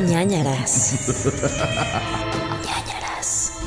ñañaras. ñañaras.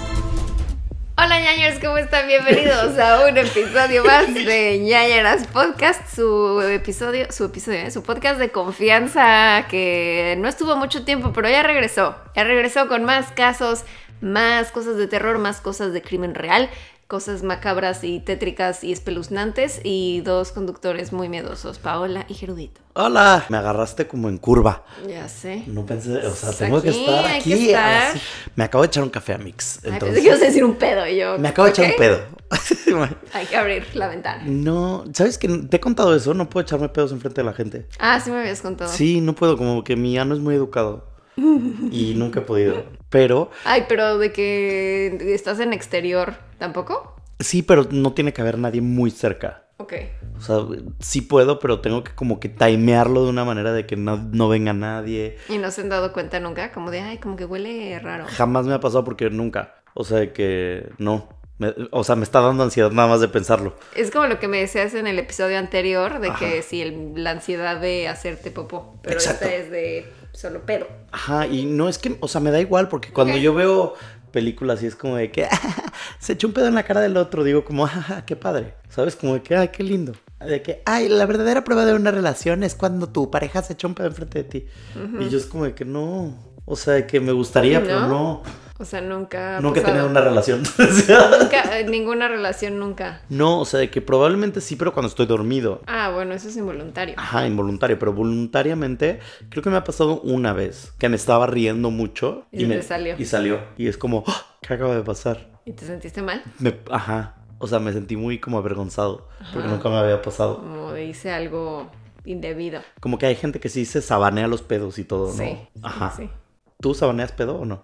Hola ñañaras, ¿cómo están? Bienvenidos a un episodio más de ñañaras podcast, su episodio, su episodio, ¿eh? su podcast de confianza que no estuvo mucho tiempo, pero ya regresó. Ya regresó con más casos, más cosas de terror, más cosas de crimen real cosas macabras y tétricas y espeluznantes y dos conductores muy miedosos, Paola y Gerudito. Hola, me agarraste como en curva. Ya sé. No pensé, o sea, pues tengo que estar aquí. Me acabo de echar un café a mix. Entonces, Ay, decir un pedo yo. Me acabo de echar un pedo. Hay que abrir la ventana. No, sabes que te he contado eso. No puedo echarme pedos enfrente de la gente. Ah, sí me habías contado. Sí, no puedo, como que mi ano es muy educado y nunca he podido. Pero. Ay, pero de que estás en exterior ¿Tampoco? Sí, pero no tiene que haber nadie muy cerca. Ok. O sea, sí puedo, pero tengo que como que timearlo de una manera de que no, no, venga nadie. ¿Y no se han dado cuenta nunca? Como de, ay, como que huele raro. Jamás me ha pasado porque nunca. O sea, que no. o sea, me está dando ansiedad nada más de pensarlo. Es como lo que me decías en el episodio anterior de que sí, la ansiedad de hacerte popó. Pero esta es de solo pedo. Ajá, y no es que, o sea, me da igual porque cuando yo veo película así es como de que se echó un pedo en la cara del otro. Digo, como, ah, qué padre. ¿Sabes? Como de que, ay, qué lindo. De que, ay, la verdadera prueba de una relación es cuando tu pareja se echa un pedo enfrente de ti. Y yo es como de que no. O sea, de que me gustaría, pero no. O sea, nunca. Nunca he tenido una relación. nunca, eh, ninguna relación nunca. No, o sea, de que probablemente sí, pero cuando estoy dormido. Ah, bueno, eso es involuntario. Ajá, involuntario, pero voluntariamente creo que me ha pasado una vez que me estaba riendo mucho y, me salió. Y salió. Y es como, ah, ¿qué acaba de pasar? ¿Y te sentiste mal? ajá. O sea, me sentí muy como avergonzado porque nunca me había pasado. Como hice algo indebido. Como que hay gente que sí se sabanea los pedos y todo, ¿no? Sí. Ajá. ¿Tú sabaneas pedo o no?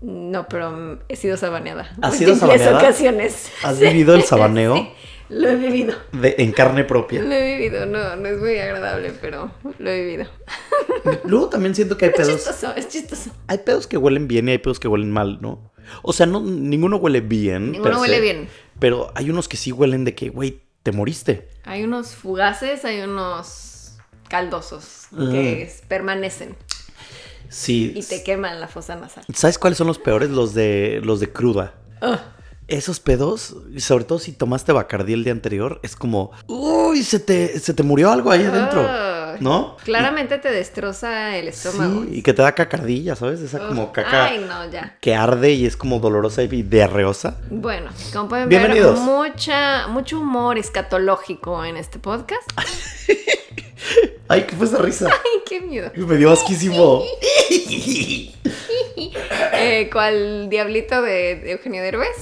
No, pero he sido sabaneada. ¿Has sido sabaneada? ocasiones. ¿Has vivido el sabaneo? lo he vivido. en carne propia. Lo he vivido, no, no es muy agradable, pero lo he vivido. Luego también siento que hay pedos. Es chistoso, es chistoso. Hay pedos que huelen bien y hay pedos que huelen mal, ¿no? O sea, no, ninguno huele bien. Ninguno huele bien. Pero hay unos que sí huelen de que, güey, te moriste. Hay unos fugaces, hay unos caldosos que ah. permanecen. Sí. Y te queman la fosa nasal. ¿Sabes cuáles son los peores? Los de, los de cruda. Ah. Esos pedos, sobre todo si tomaste Bacardí el día anterior, es como, uy, se te, se te murió algo ahí adentro. ¿No? Claramente te destroza el estómago. Sí, y que te da cacardilla, ¿sabes? Esa como caca. Que arde y es como dolorosa y diarreosa. Bueno, como pueden ver, mucha, mucho humor escatológico en este podcast. Ay, ¿qué fue esa risa? Ay, qué miedo. Me dio asquísimo. Eh, ¿Cuál diablito de, de, Eugenio Derbez?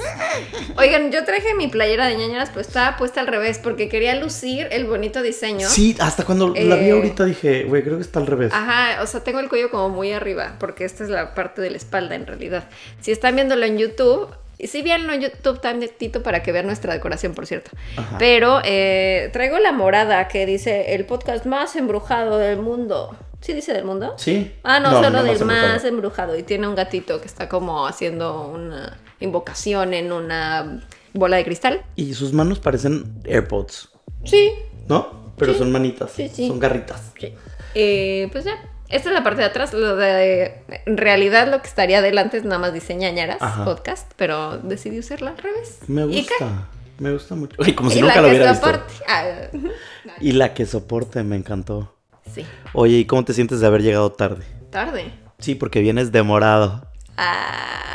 Oigan, yo traje mi playera de ñañeras, pues estaba puesta al revés porque quería lucir el bonito diseño. Sí, hasta cuando la vi eh, ahorita dije, güey, creo que está al revés. Ajá, o sea, tengo el cuello como muy arriba porque esta es la parte de la espalda en realidad. Si están viéndolo en YouTube, si bien no YouTube directito para que vean nuestra decoración, por cierto. Pero eh, traigo la morada que dice el podcast más embrujado del mundo. ¿Sí dice del mundo? Sí. Ah, no, solo del más embrujado. Y tiene un gatito que está como haciendo una invocación en una bola de cristal. Y sus manos parecen AirPods. Sí. ¿No? Pero son manitas. Sí, sí. Son garritas. Sí. Eh, pues ya. Esta es la parte de atrás, lo de en realidad lo que estaría adelante es nada más diseñañaras podcast, pero decidí usarla al revés. Me gusta. Me gusta mucho. como si nunca lo hubiera soporte. visto. Ah. Y la que soporte, me encantó. Sí. Oye, ¿y cómo te sientes de haber llegado tarde? Tarde. Sí, porque vienes demorado. Ah.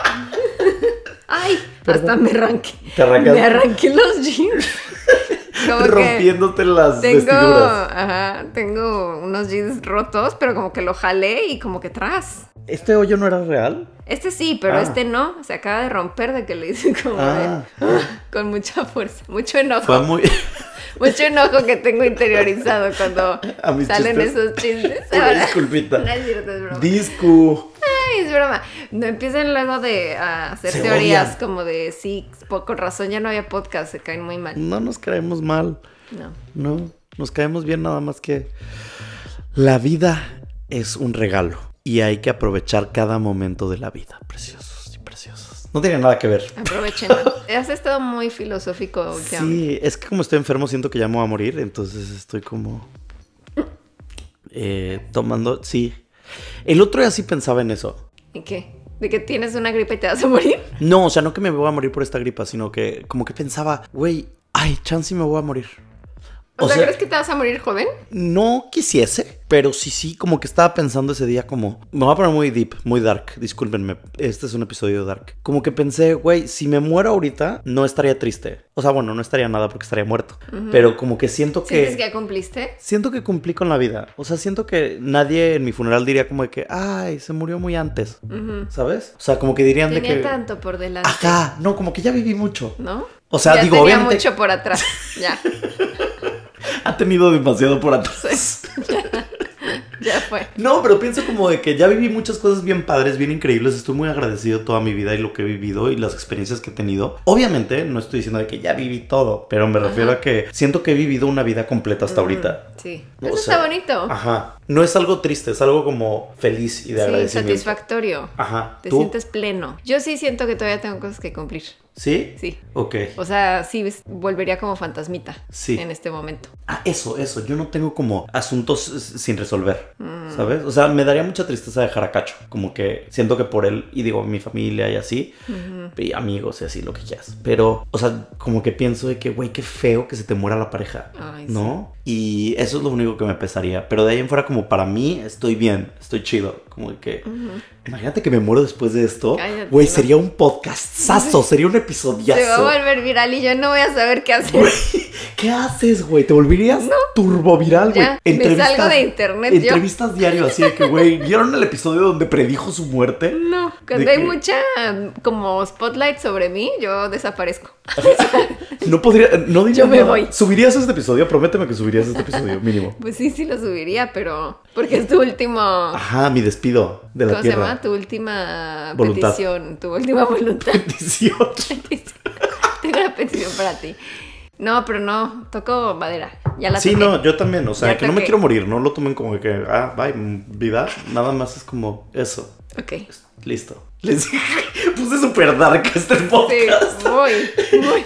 Ay, hasta me arranqué. ¿Te arranqué? Me arranqué los jeans. rompiéndote las tengo, vestiduras. Ajá, tengo unos jeans rotos, pero como que lo jalé y como que tras. ¿Este hoyo no era real? Este sí, pero ah. este no. Se acaba de romper de que le hice como ah. Ah. con mucha fuerza, mucho enojo. Fue muy... mucho enojo que tengo interiorizado cuando salen esos chistes. disculpita. Disco es broma. No empiecen luego de ah, hacer teorías como de sí, con razón ya no había podcast, se caen muy mal. No nos caemos mal. No. No, nos caemos bien nada más que la vida es un regalo y hay que aprovechar cada momento de la vida, preciosos y preciosos. No tiene nada que ver. Aprovechen. Has estado muy filosófico. Sí, es que como estoy enfermo siento que ya me voy a morir, entonces estoy como eh, tomando, sí, el otro día sí pensaba en eso. ¿Y qué? ¿De que tienes una gripa y te vas a morir? No, o sea, no que me voy a morir por esta gripa, sino que como que pensaba, güey, ay, chance me voy a morir. O, sea, ¿crees que te vas a morir joven? No quisiese, pero sí, sí, como que estaba pensando ese día como... Me voy a poner muy deep, muy dark, discúlpenme, este es un episodio dark. Como que pensé, güey, si me muero ahorita, no estaría triste. O sea, bueno, no estaría nada porque estaría muerto. Pero como que siento que... ¿Sientes que cumpliste? Siento que cumplí con la vida. O sea, siento que nadie en mi funeral diría como de que, ay, se murió muy antes. ¿Sabes? O sea, como que dirían de que... tanto por delante. Ajá, no, como que ya viví mucho. ¿No? O sea, digo, tenía mucho por atrás, ya. ha tenido demasiado por atrás. ya fue. No, pero pienso como de que ya viví muchas cosas bien padres, bien increíbles. Estoy muy agradecido toda mi vida y lo que he vivido y las experiencias que he tenido. Obviamente, no estoy diciendo de que ya viví todo, pero me refiero a que siento que he vivido una vida completa hasta ahorita. Sí. Eso está bonito. Ajá. No es algo triste, es algo como feliz y de sí, satisfactorio. Ajá. Te sientes pleno. Yo sí siento que todavía tengo cosas que cumplir. ¿Sí? Sí. Ok. O sea, sí, volvería como fantasmita. Sí. En este momento. Ah, eso, eso. Yo no tengo como asuntos sin resolver, mm. ¿sabes? O sea, me daría mucha tristeza dejar a Cacho. Como que siento que por él, y digo, mi familia y así, y amigos y así, lo que quieras. Pero, o sea, como que pienso de que, güey, qué feo que se te muera la pareja. Ay, ¿No? Y eso es lo único que me pesaría. Pero de ahí en fuera, como para mí, estoy bien, estoy chido. Como que Imagínate que me muero después de esto. Güey, sería un podcastazo, sería un episodiazo. Se va a volver viral y yo no voy a saber qué hacer. ¿Qué haces, güey? Te volverías turbo turboviral, güey. Me salgo de internet. Entrevistas diario, así que, güey, ¿vieron el episodio donde predijo su muerte? No, cuando hay mucha como spotlight sobre mí, yo desaparezco. no podría, no diría. Yo me voy. ¿Subirías este episodio? Prométeme que subirías este episodio, mínimo. Pues sí, sí lo subiría, pero porque es tu último. Ajá, mi despido de la tierra. Tu última petición, tu última voluntad. Petición. Tengo una petición para ti. No, pero no, toco madera. Ya la Sí, no, yo también. O sea, que no me quiero morir. No lo tomen como que, ah, bye, vida. Nada más es como eso. Ok. Listo. Les puse super dark este podcast.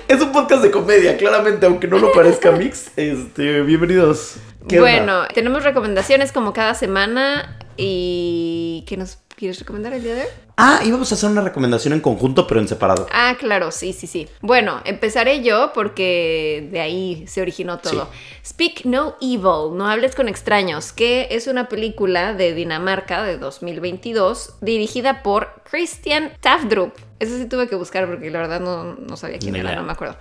Es un podcast de comedia, claramente, aunque no lo parezca mix. Este, bienvenidos. bueno, tenemos recomendaciones como cada semana y ¿Qué nos quieres recomendar el día de hoy? Ah, íbamos a hacer una recomendación en conjunto, pero en separado. Ah, claro, sí, sí, sí. Bueno, empezaré yo porque de ahí se originó todo. Speak No Evil, No Hables con Extraños, que es una película de Dinamarca de 2022 dirigida por Christian Tafdrup esa sí tuve que buscar porque la verdad no, sabía quién era, no me acuerdo.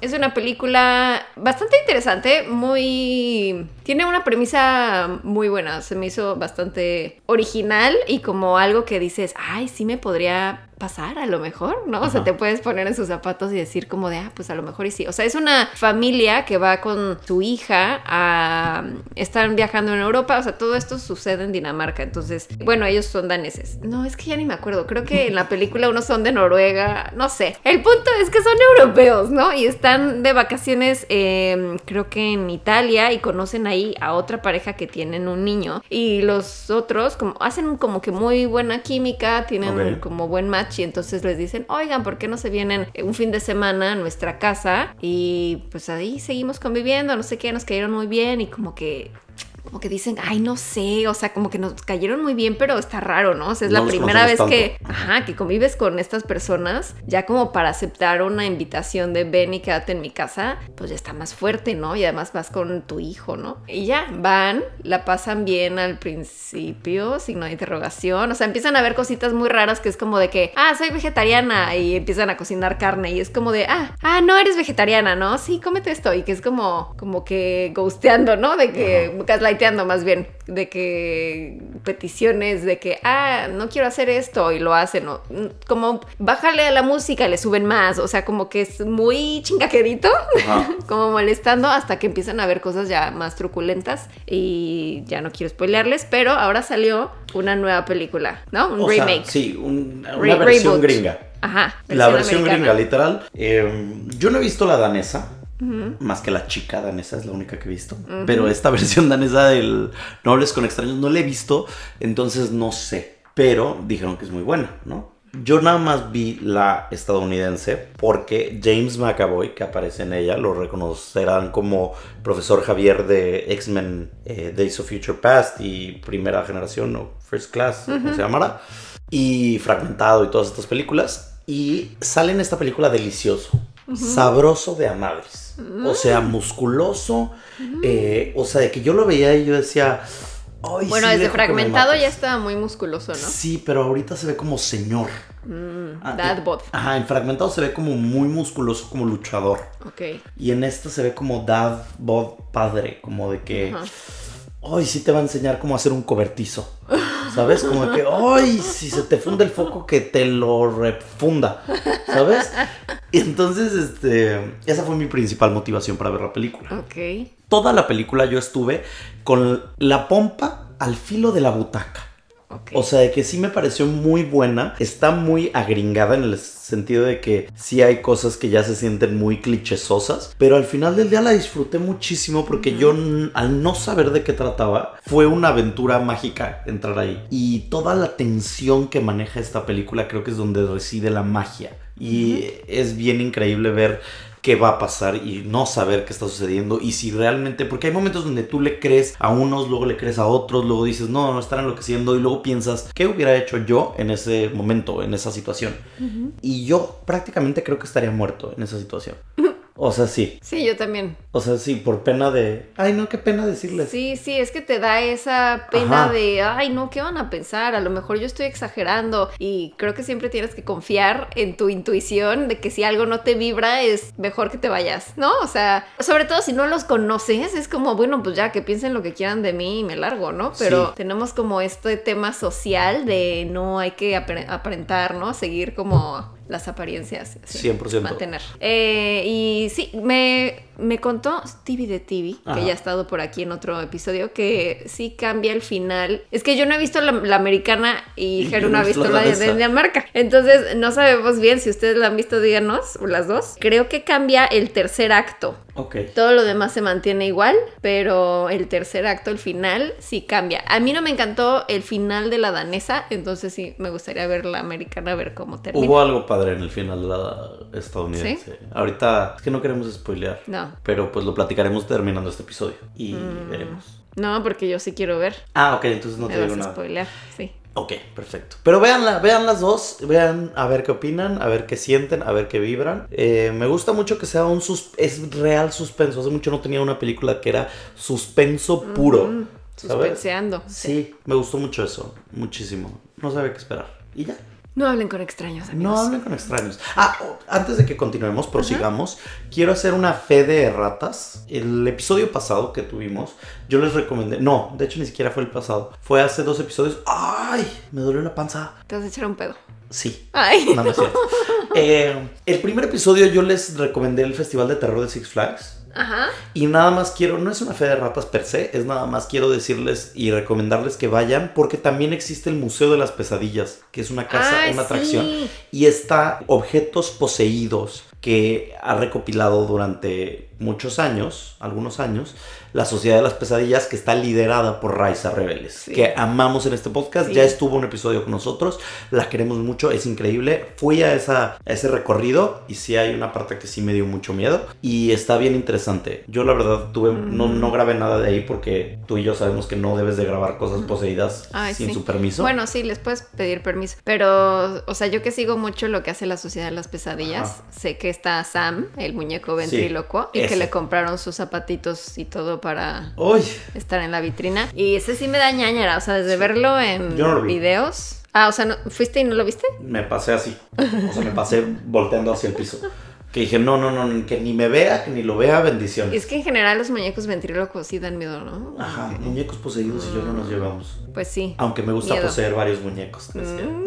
Es una película bastante interesante, muy... Tiene una premisa muy buena, se me hizo bastante original y como algo que dices, ay, sí me podría pasar a lo mejor, ¿no? O sea, te puedes poner en sus zapatos y decir como de, ah, pues a lo mejor y sí. O sea, es una familia que va con su hija a... Están viajando en Europa, o sea, todo esto sucede en Dinamarca. Entonces, bueno, ellos son daneses. No, es que ya ni me acuerdo. Creo que en la película unos son de Noruega, no sé. El punto es que son europeos, ¿no? Y están de vacaciones, em, creo que en Italia, y conocen ahí a otra pareja que tienen un niño. Y los otros como, hacen como que muy buena química, tienen como buen match y entonces les dicen, oigan, ¿por qué no se vienen eh, un fin de semana a nuestra casa? Y pues ahí seguimos conviviendo, no sé qué, nos cayeron muy bien y como que como que dicen, ay, no sé, o sea, como que nos cayeron muy bien, pero está raro, ¿no? O sea, es la primera vez que, ajá, que convives con estas personas, ya como para aceptar una invitación de ven y quédate en mi casa, pues ya está más fuerte, ¿no? Y además vas con tu hijo, ¿no? Y ya, van, la pasan bien al principio, sin interrogación, o sea, empiezan a ver cositas muy raras que es como de que, ah, soy vegetariana y empiezan a cocinar carne y es como de, ah, ah, no eres vegetariana, ¿no? Sí, cómete esto y que es como, como que gusteando, ¿no? De que, la más bien, de que peticiones, de que, ah, no quiero hacer esto y lo hacen, o como bájale a la música, le suben más, o sea, como que es muy chingaquerito, como molestando hasta que empiezan a ver cosas ya más truculentas y ya no quiero spoilearles, pero ahora salió una nueva película, ¿no? Un remake. sí, una versión gringa. Ajá. la versión gringa, literal. Em, yo no he visto la danesa. Más que la chica danesa es la única que he visto. Pero esta versión danesa del Nobles con extraños no la he visto, entonces no sé. Pero dijeron que es muy buena, ¿no? Yo nada más vi la estadounidense porque James McAvoy, que aparece en ella, lo reconocerán como profesor Javier de X-Men eh, Days of Future Past y Primera Generación o First Class, como se llamará, y Fragmentado y todas estas películas. Y sale en esta película delicioso, sabroso de amables o sea, mm. musculoso. Eh, o sea, de que yo lo veía y yo decía. bueno, desde fragmentado ya estaba muy musculoso, ¿no? Sí, pero ahorita se ve como señor. Mm, ah, dad bod. Ajá, en fragmentado se ve como muy musculoso, como luchador. Ok. Y en esta se ve como dad bod padre, como de que. Ay, sí te va a enseñar cómo hacer un cobertizo. ¿Sabes? Como que, ¡ay! Si se te funde el foco, que te lo refunda. ¿Sabes? Y entonces, este, esa fue mi principal motivación para ver la película. Ok. Toda la película yo estuve con la pompa al filo de la butaca. O sea, de que sí me pareció muy buena. Está muy agringada en el sentido de que sí hay cosas que ya se sienten muy clichesosas. Pero al final del día la disfruté muchísimo porque yo, al no saber de qué trataba, fue una aventura mágica entrar ahí. Y toda la tensión que maneja esta película creo que es donde reside la magia. Y es bien increíble ver qué va a pasar y no saber qué está sucediendo y si realmente, porque hay momentos donde tú le crees a unos, luego le crees a otros, luego dices, no, no están enloqueciendo y luego piensas, ¿qué hubiera hecho yo en ese momento, en esa situación? Y yo prácticamente creo que estaría muerto en esa situación. O sea, sí. Sí, yo también. O sea, sí, por pena de. Ay, no, qué pena decirles. Sí, sí, es que te da esa pena de. Ay, no, ¿qué van a pensar? A lo mejor yo estoy exagerando. Y creo que siempre tienes que confiar en tu intuición de que si algo no te vibra, es mejor que te vayas, ¿no? O sea, sobre todo si no los conoces, es como, bueno, pues ya que piensen lo que quieran de mí y me largo, ¿no? Pero tenemos como este tema social de no hay que aparentar, ¿no? Seguir como las apariencias. Sí, 100%. Mantener. Eh, y sí, me me contó Stevie de TV, que ya ha estado por aquí en otro episodio, que sí cambia el final. Es que yo no he visto la, americana y, Jero no ha visto la de Dinamarca. Entonces, no sabemos bien. Si ustedes la han visto, díganos, las dos. Creo que cambia el tercer acto. Ok. Todo lo demás se mantiene igual, pero el tercer acto, el final, sí cambia. A mí no me encantó el final de la danesa, entonces sí me gustaría ver la americana, ver cómo termina. Hubo algo padre en el final de la estadounidense. Ahorita es que no queremos spoilear. No. Pero pues lo platicaremos terminando este episodio y mm. veremos. No, porque yo sí quiero ver. Ah, ok, entonces no te vas digo Spoiler, sí. Ok, perfecto. Pero véanla, vean las dos, vean a ver qué opinan, a ver qué sienten, a ver qué vibran. Eh, me gusta mucho que sea un sus es real suspenso. Hace mucho no tenía una película que era suspenso puro. Mm, suspenseando. Sí, me gustó mucho eso, muchísimo. No sabe qué esperar. Y ya. No hablen con extraños, amigos. No hablen con extraños. Ah, antes de que continuemos, prosigamos, quiero hacer una fe de ratas. El episodio pasado que tuvimos, yo les recomendé. No, de hecho, ni siquiera fue el pasado. Fue hace dos episodios. ¡Ay! Me dolió la panza. Te vas a echar un pedo. Sí. Ay. No, me eh, el primer episodio yo les recomendé el Festival de Terror de Six Flags y nada más quiero, no es una fe de ratas per se, es nada más quiero decirles y recomendarles que vayan porque también existe el Museo de las Pesadillas, que es una casa, ah, una atracción. Y está objetos poseídos que ha recopilado durante muchos años, algunos años, la Sociedad de las Pesadillas que está liderada por Raiza Rebeles, que amamos en este podcast, ya estuvo un episodio con nosotros, la queremos mucho, es increíble, fui a, esa, ese recorrido y sí hay una parte que sí me dio mucho miedo y está bien interesante. Yo la verdad tuve, no, mm. no grabé nada de ahí porque tú y yo sabemos que no debes de grabar cosas mm. poseídas sin su permiso. Bueno, sí, les puedes pedir permiso, pero, o sea, yo que sigo mucho lo que hace la Sociedad de las Pesadillas, sé que está Sam, el muñeco ventríloco. Y que le compraron sus zapatitos y todo para estar en la vitrina. Y ese sí me da ñañera. o sea, desde verlo en videos. Ah, o sea, ¿fuiste y no lo viste? Me pasé así. O sea, me pasé volteando hacia el piso. Que dije, no, no, no, que ni me vea, que ni lo vea, bendición Es que en general los muñecos ventrílocos sí dan miedo, ¿no? Ajá, muñecos poseídos y yo no nos mm. llevamos. Pues sí. Aunque me gusta poseer varios muñecos. Decía. Mm.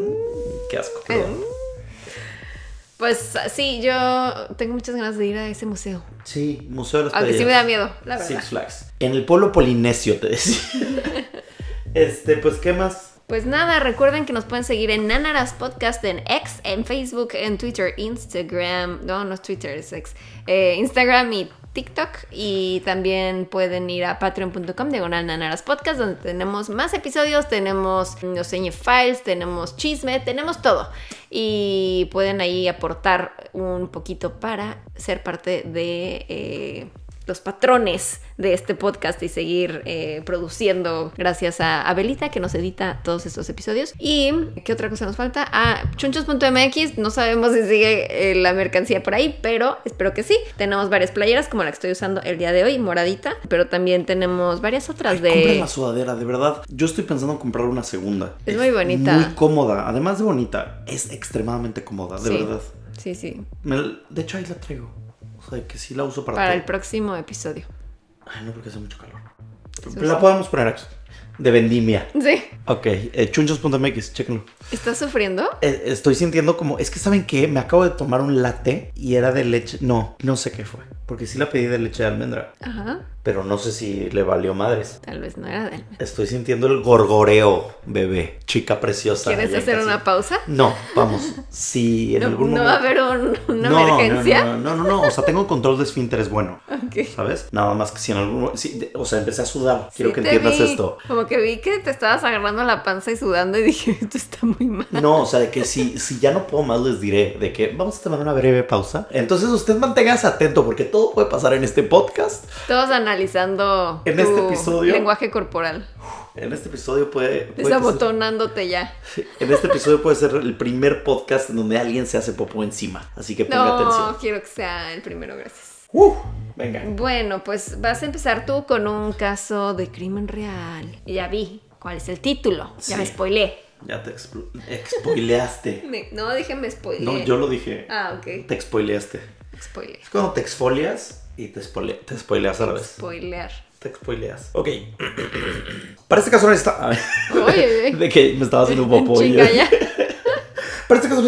Qué asco. Eh. Pues sí, yo tengo muchas ganas de ir a ese museo. Sí, Museo de los Aunque sí me da miedo, la verdad. Six Flags. En el pueblo polinesio, te decía. este, pues, ¿qué más? Pues nada, recuerden que nos pueden seguir en Nanaras Podcast, en X, en Facebook, en Twitter, Instagram. No, no es Twitter, es X. Eh, Instagram y TikTok y también pueden ir a patreon.com diagonal nanaras podcast donde tenemos más episodios, tenemos los files, tenemos chisme, tenemos todo y pueden ahí aportar un poquito para ser parte de eh, los patrones de este podcast y seguir eh, produciendo gracias a Abelita que nos edita todos estos episodios. ¿Y qué otra cosa nos falta? a ah, chunchos.mx, no sabemos si sigue eh, la mercancía por ahí, pero espero que sí. Tenemos varias playeras como la que estoy usando el día de hoy, moradita, pero también tenemos varias otras de... Compren la sudadera, de verdad. Yo estoy pensando en comprar una segunda. Es, muy bonita. Muy cómoda, además de bonita, es extremadamente cómoda, de verdad. Sí, sí. de hecho, ahí la traigo. O sea, que sí la uso para. Para el próximo episodio. Ay, no, porque hace mucho calor. La podemos poner aquí. De vendimia. Sí. Ok, eh, chunchos.mx, chéquenlo. ¿Estás sufriendo? Eh, estoy sintiendo como. Es que, ¿saben qué? Me acabo de tomar un latte y era de leche. No, no sé qué fue. Porque sí la pedí de leche de almendra. Ajá. Pero no sé si le valió madres. Tal vez no era de almendra. Estoy sintiendo el gorgoreo, bebé. Chica preciosa. ¿Quieres hacer una pausa? No, vamos. Si en algún momento. No va a haber una emergencia. No, no no, O sea, tengo control de esfínteres bueno. ¿Sabes? Nada más que si en algún momento... o sea, empecé a sudar. Quiero que entiendas esto. Como que vi que te estabas agarrando la panza y sudando y dije, esto está muy mal. No, o sea, de que si, si ya no puedo más les diré de que vamos a tomar una breve pausa. Entonces usted manténgase atento porque todo puede pasar en este podcast. Todos analizando en este lenguaje corporal. En este episodio puede... puede Desabotonándote ya. En este episodio puede ser el primer podcast en donde alguien se hace popó encima. Así que ponga atención. No, quiero que sea el primero, gracias. venga. Bueno, pues vas a empezar tú con un caso de crimen real. ya vi cuál es el título. Ya me spoileé. Ya te spoileaste. no, dije me spoileé. No, yo lo dije. Ah, ok. Te spoileaste. Es cuando te exfolias y te, spoileas a la vez. Spoilear. Te spoileas. Ok. Para este caso no oye de que me estaba haciendo un popo. Para este caso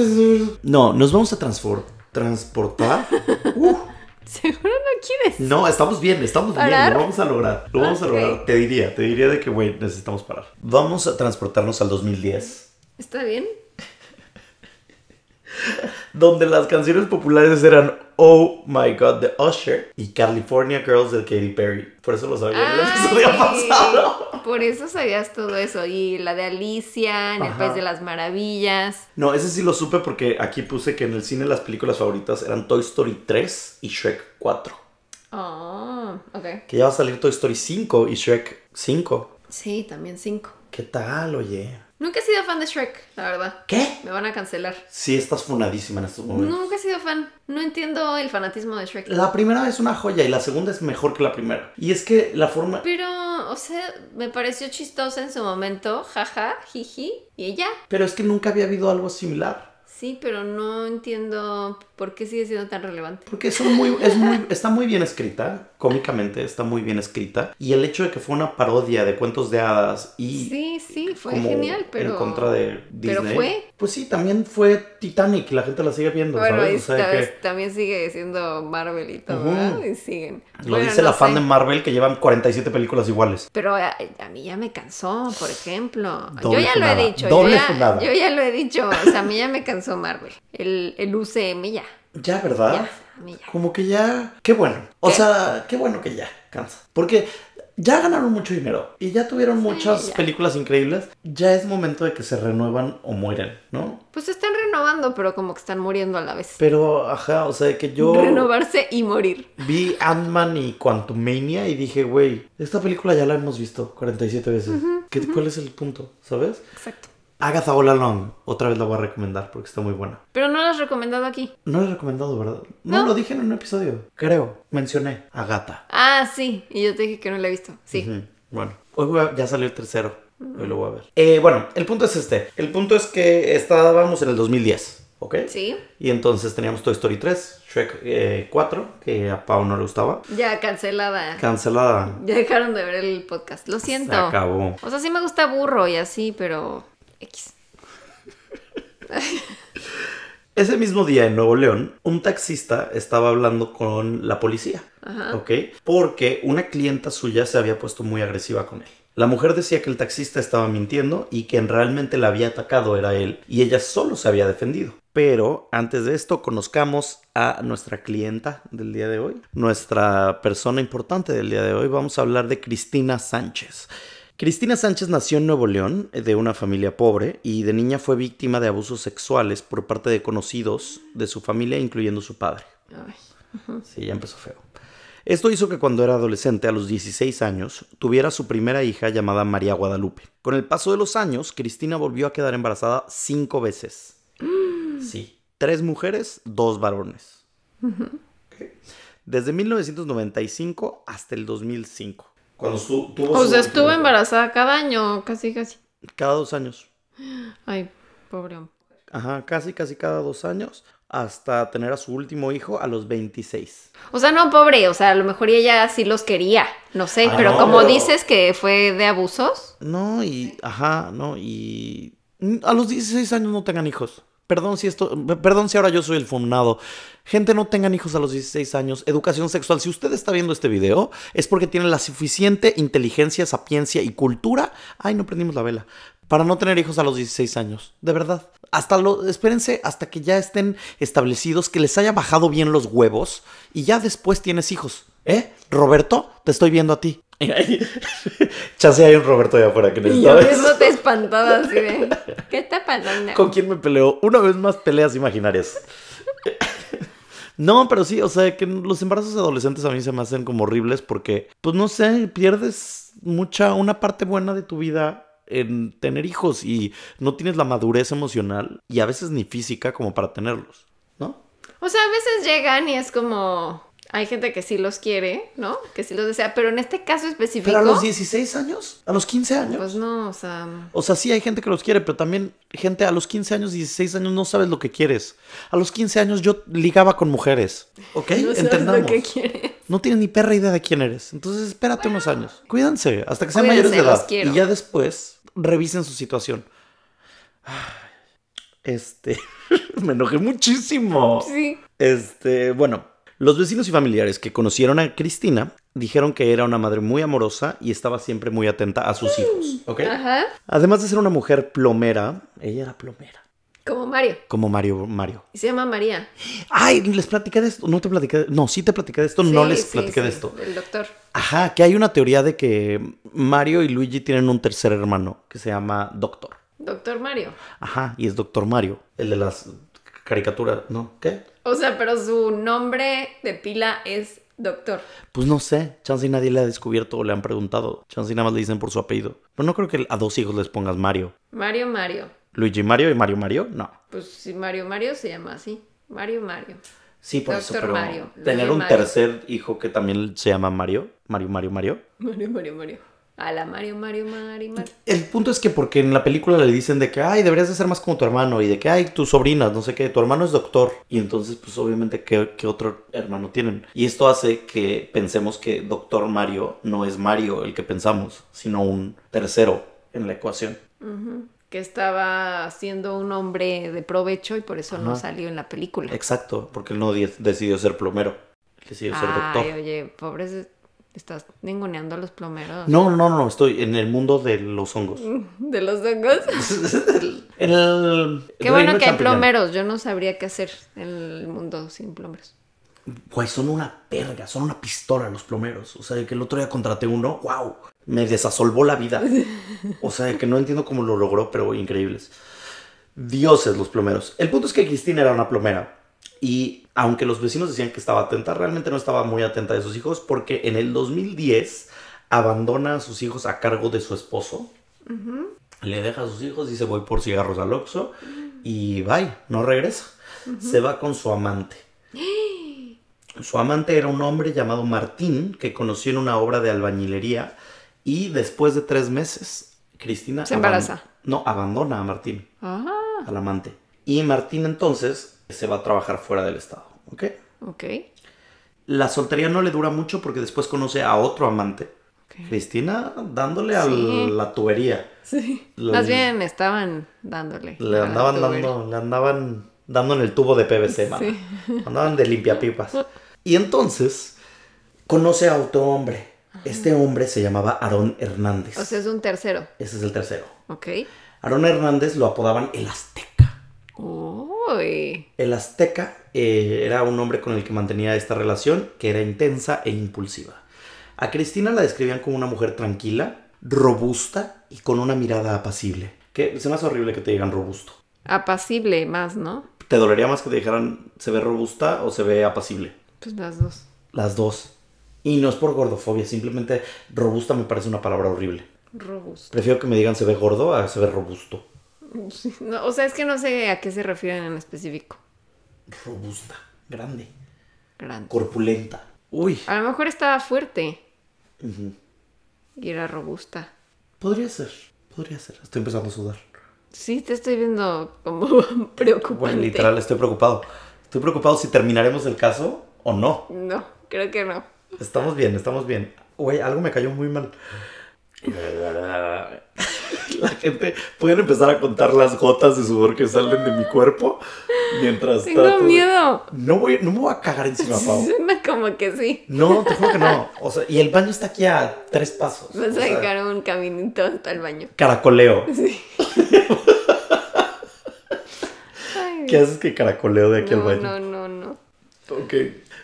no nos vamos a transportar. Uh. Seguro no quieres. No, estamos bien, estamos bien, lo vamos a lograr. Lo vamos a lograr. Te diría, te diría de que, güey, necesitamos parar. Vamos a transportarnos al 2010. ¿Está bien? donde las canciones populares eran Oh My God The Usher y California Girls de Katy Perry. Por eso lo sabía el episodio pasado. Por eso sabías todo eso. Y la de Alicia, en el País de las Maravillas. No, ese sí lo supe porque aquí puse que en el cine las películas favoritas eran Toy Story 3 y Shrek 4. Oh, ok. Que ya va a salir Toy Story 5 y Shrek 5. Sí, también 5. ¿Qué tal, oye? Nunca he sido fan de Shrek, la verdad. ¿Qué? Me van a cancelar. Sí, estás funadísima en estos momentos. Nunca he sido fan. No entiendo el fanatismo de Shrek. La primera es una joya y la segunda es mejor que la primera. Y es que la forma. Pero, o sea, me pareció chistosa en su momento. Jaja, jiji. Y ella. Pero es que nunca había habido algo similar. Sí, pero no entiendo por qué sigue siendo tan relevante. Porque son muy, es muy, está muy bien escrita cómicamente está muy bien escrita. Y el hecho de que fue una parodia de cuentos de hadas y... Sí, sí, fue genial, pero... En contra de Disney. Pero fue... Pues sí, también fue Titanic, y la gente la sigue viendo. ¿sabes? O también sigue siendo Marvel y todo, siguen. Lo dice la fan de Marvel que llevan 47 películas iguales. Pero eh, a, mí ya me cansó, por ejemplo. yo ya lo he dicho. Doble yo, ya, yo ya, lo he dicho. O sea, a mí ya me cansó Marvel. El, el UCM ya. Ya, ¿verdad? Ya. Como que ya, qué bueno. O sea, qué bueno que ya cansa. Porque ya ganaron mucho dinero y ya tuvieron muchas películas increíbles. Ya es momento de que se renuevan o mueren, ¿no? Pues se están renovando, pero como que están muriendo a la vez. Pero, ajá, o sea, que yo. Renovarse y morir. Vi Ant-Man y Quantumania y dije, güey, esta película ya la hemos visto 47 veces. ¿Cuál es el punto? ¿Sabes? Exacto. Agatha All otra vez la voy a recomendar porque está muy buena. Pero no la has recomendado aquí. No la he recomendado, ¿verdad? No, lo dije en un episodio, creo. Mencioné Agatha. Ah, sí. Y yo te dije que no la he visto. Sí. Bueno, hoy ya salió el tercero. Hoy lo voy a ver. Eh, bueno, el punto es este. El punto es que estábamos en el 2010, ¿ok? Sí. Y entonces teníamos Toy Story 3, Shrek 4, eh, que a Pau no le gustaba. Ya, cancelada. Cancelada. Ya dejaron de ver el podcast. Lo siento. Se acabó. O sea, sí me gusta burro y así, pero... Ese mismo día en Nuevo León, un taxista estaba hablando con la policía, ¿ok? Porque una clienta suya se había puesto muy agresiva con él. La mujer decía que el taxista estaba mintiendo y quien realmente la había atacado era él y ella solo se había defendido. Pero antes de esto, conozcamos a nuestra clienta del día de hoy, nuestra persona importante del día de hoy. Vamos a hablar de Cristina Sánchez. Cristina Sánchez nació en Nuevo León, eh, de una familia pobre, y de niña fue víctima de abusos sexuales por parte de conocidos de su familia, incluyendo su padre. Sí, ya empezó feo. Esto hizo que cuando era adolescente, a los 16 años, tuviera su primera hija llamada María Guadalupe. Con el paso de los años, Cristina volvió a quedar embarazada cinco veces. Sí, tres mujeres, dos varones. Desde 1995 hasta el 2005. Cuando estuvo, o sea, estuvo embarazada cada año, casi, casi. Cada dos años. Ay, pobre hombre. Ajá, casi, casi cada dos años hasta tener a su último hijo a los 26. O sea, no, pobre, o sea, a lo mejor ella sí los quería, no sé, ah, pero como dices que fue de abusos. No, y, ajá, no, y a los 16 años no tengan hijos. Perdón si esto, perdón si ahora yo soy el fundado Gente, no tengan hijos a los 16 años. Educación sexual. Si usted está viendo este video, es porque tiene la suficiente inteligencia, sapiencia y cultura. Ay, no prendimos la vela. Para no tener hijos a los 16 años. De verdad. Hasta lo, espérense hasta que ya estén establecidos, que les haya bajado bien los huevos y ya después tienes hijos. ¿Eh? Roberto, te estoy viendo a ti. Chase hay un Roberto allá afuera que no Y no te espantaba ¿Qué está pasando? ¿Con quién me peleó? Una vez más, peleas imaginarias. No, pero sí, o sea, que los embarazos adolescentes a mí se me hacen como horribles porque, pues no sé, pierdes mucha, una parte buena de tu vida en tener hijos y no tienes la madurez emocional y a veces ni física como para tenerlos, ¿no? O sea, a veces llegan y es como, hay gente que sí los quiere, ¿no? Que sí los desea, pero en este caso específico. ¿Pero a los 16 años? ¿A los 15 años? Pues no, o sea. O sea, sí hay gente que los quiere, pero también gente a los 15 años, 16 años no sabes lo que quieres. A los 15 años yo ligaba con mujeres, ¿ok? No sabes Lo que quieres. No tienes ni perra idea de quién eres. Entonces espérate unos años. Cuídense hasta que sean mayores de edad. Y ya después revisen su situación. Este. me enojé muchísimo. Sí. Este, bueno, los vecinos y familiares que conocieron a Cristina dijeron que era una madre muy amorosa y estaba siempre muy atenta a sus mm. hijos, ¿ok? Ajá. Además de ser una mujer plomera, ella era plomera. Como Mario. Como Mario, Mario. Y se llama María. Ay, les platicé de esto, no te platicé, de... no, sí te platicé de esto, no les sí, de esto. El doctor. Ajá, que hay una teoría de que Mario y Luigi tienen un tercer hermano que se llama Doctor. Doctor Mario. Ajá, y es Doctor Mario, el de las caricaturas, ¿no? ¿Qué? O sea, pero su nombre de pila es doctor. Pues no sé, chance nadie le ha descubierto o le han preguntado. Chance nada más le dicen por su apellido. Pero no creo que a dos hijos les pongas Mario. Mario Mario. Luigi Mario y Mario Mario, no. Pues si Mario Mario se llama así. Mario Mario. Sí, por eso, Mario, tener un tercer hijo que también se llama Mario, Mario Mario Mario. Mario Mario Mario. A la Mario, Mario, Mario. El punto es que porque en la película le dicen de que, ay, deberías de ser más como tu hermano y de que, ay, tus sobrinas, no sé qué, tu hermano es doctor. Y entonces, pues obviamente, ¿qué, otro hermano tienen? Y esto hace que pensemos que doctor Mario no es Mario el que pensamos, sino un tercero en la ecuación. Que estaba siendo un hombre de provecho y por eso no salió en la película. Exacto, porque él no decidió ser plomero. Decidió ser doctor. Ay, oye, pobre. Estás ninguneando a los plomeros. No, no, no, estoy en el mundo de los hongos. ¿De los hongos? qué bueno que hay plomeros, yo no sabría qué hacer en el mundo sin plomeros. Güey, son una perga, son una pistola los plomeros. O sea, que el otro día contraté uno, wow, me desasolvó la vida. O sea, que no entiendo cómo lo logró, pero increíbles. Dioses los plomeros. El punto es que Cristina era una plomera y aunque los vecinos decían que estaba atenta, realmente no estaba muy atenta de sus hijos porque en el 2010 abandona a sus hijos a cargo de su esposo. Le deja a sus hijos, y dice voy por cigarros al Oxxo y bye, no regresa. Se va con su amante. Su amante era un hombre llamado Martín que conoció en una obra de albañilería y después de tres meses, Cristina... Se embaraza. no, abandona a Martín, ah. al amante. Y Martín entonces se va a trabajar fuera del estado, ¿ok? Ok. La soltería no le dura mucho porque después conoce a otro amante. Cristina dándole a la tubería. Sí. Más bien estaban dándole. Le andaban dando, le andaban dando en el tubo de PVC, sí. Andaban de limpiapipas. Y entonces conoce a otro hombre. Este hombre se llamaba Aarón Hernández. O sea, es un tercero. Ese es el tercero. Ok. Aarón Hernández lo apodaban el Azteca. Oh. El azteca eh, era un hombre con el que mantenía esta relación, que era intensa e impulsiva. A Cristina la describían como una mujer tranquila, robusta y con una mirada apacible. Que se me hace horrible que te digan robusto. Apacible más, ¿no? ¿Te dolería más que te dijeran se ve robusta o se ve apacible? Pues las dos. Las dos. Y no es por gordofobia, simplemente robusta me parece una palabra horrible. Robusto. Prefiero que me digan se ve gordo a se ve robusto o sea, es que no sé a qué se refieren en específico. Robusta, grande. Grande. Corpulenta. Uy. A lo mejor estaba fuerte. Y era robusta. Podría ser, podría ser. Estoy empezando a sudar. Sí, te estoy viendo como preocupado. Bueno, literal, estoy preocupado. Estoy preocupado si terminaremos el caso o no. No, creo que no. Estamos bien, estamos bien. Güey, algo me cayó muy mal. la gente pueden empezar a contar las gotas de sudor que salen de mi cuerpo mientras Tengo miedo. No voy, no me voy a cagar encima, Pau. Suena como que sí. No, te juro que no. O sea, y el baño está aquí a tres pasos. Vas a dejar un caminito hasta el baño. Caracoleo. Sí. ¿Qué haces que caracoleo de aquí al baño? No, no, no. Ok.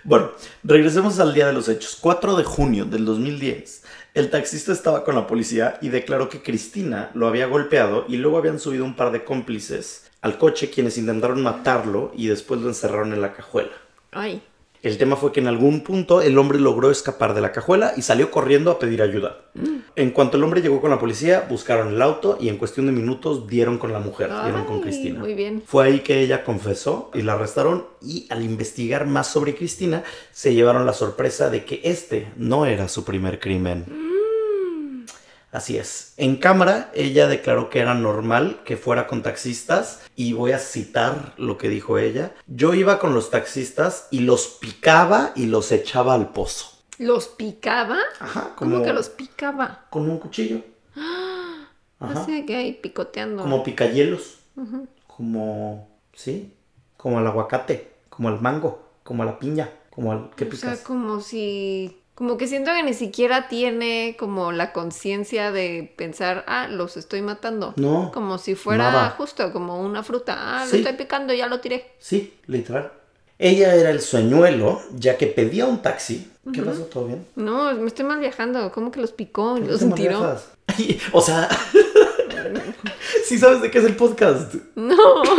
Bueno, regresemos al día de los hechos. 4 de junio del 2010 el taxista estaba con la policía y declaró que Cristina lo había golpeado y luego habían subido un par de cómplices al coche quienes intentaron matarlo y después lo encerraron en la cajuela. Ay. El tema fue que en algún punto el hombre logró escapar de la cajuela y salió corriendo a pedir ayuda. Mm. En cuanto el hombre llegó con la policía, buscaron el auto y en cuestión de minutos dieron con la mujer, dieron con Cristina. Muy bien. Fue ahí que ella confesó y la arrestaron y al investigar más sobre Cristina se llevaron la sorpresa de que este no era su primer crimen. Mm. Así es. En cámara, ella declaró que era normal que fuera con taxistas y voy a citar lo que dijo ella. Yo iba con los taxistas y los picaba y los echaba al pozo. ¿Los picaba? Ajá. Como ¿Cómo que los picaba? Con un cuchillo. ¡Ah! Ajá. Así que ahí picoteando. Como picayelos. Como, sí, como el aguacate, como el mango, como a la piña, como el... ¿Qué o sea, como si como que siento que ni siquiera tiene como la conciencia de pensar, ah, los estoy matando. No. Como si fuera justo, como una fruta. Ah, lo estoy picando, ya lo tiré. Sí, literal. Ella era el sueñuelo, ya que pedía un taxi. ¿Qué pasó? ¿Todo bien? No, me estoy mal viajando. ¿Cómo que los picó? ¿Y los tiró? o sea, sí sabes de qué es el podcast. No. Yo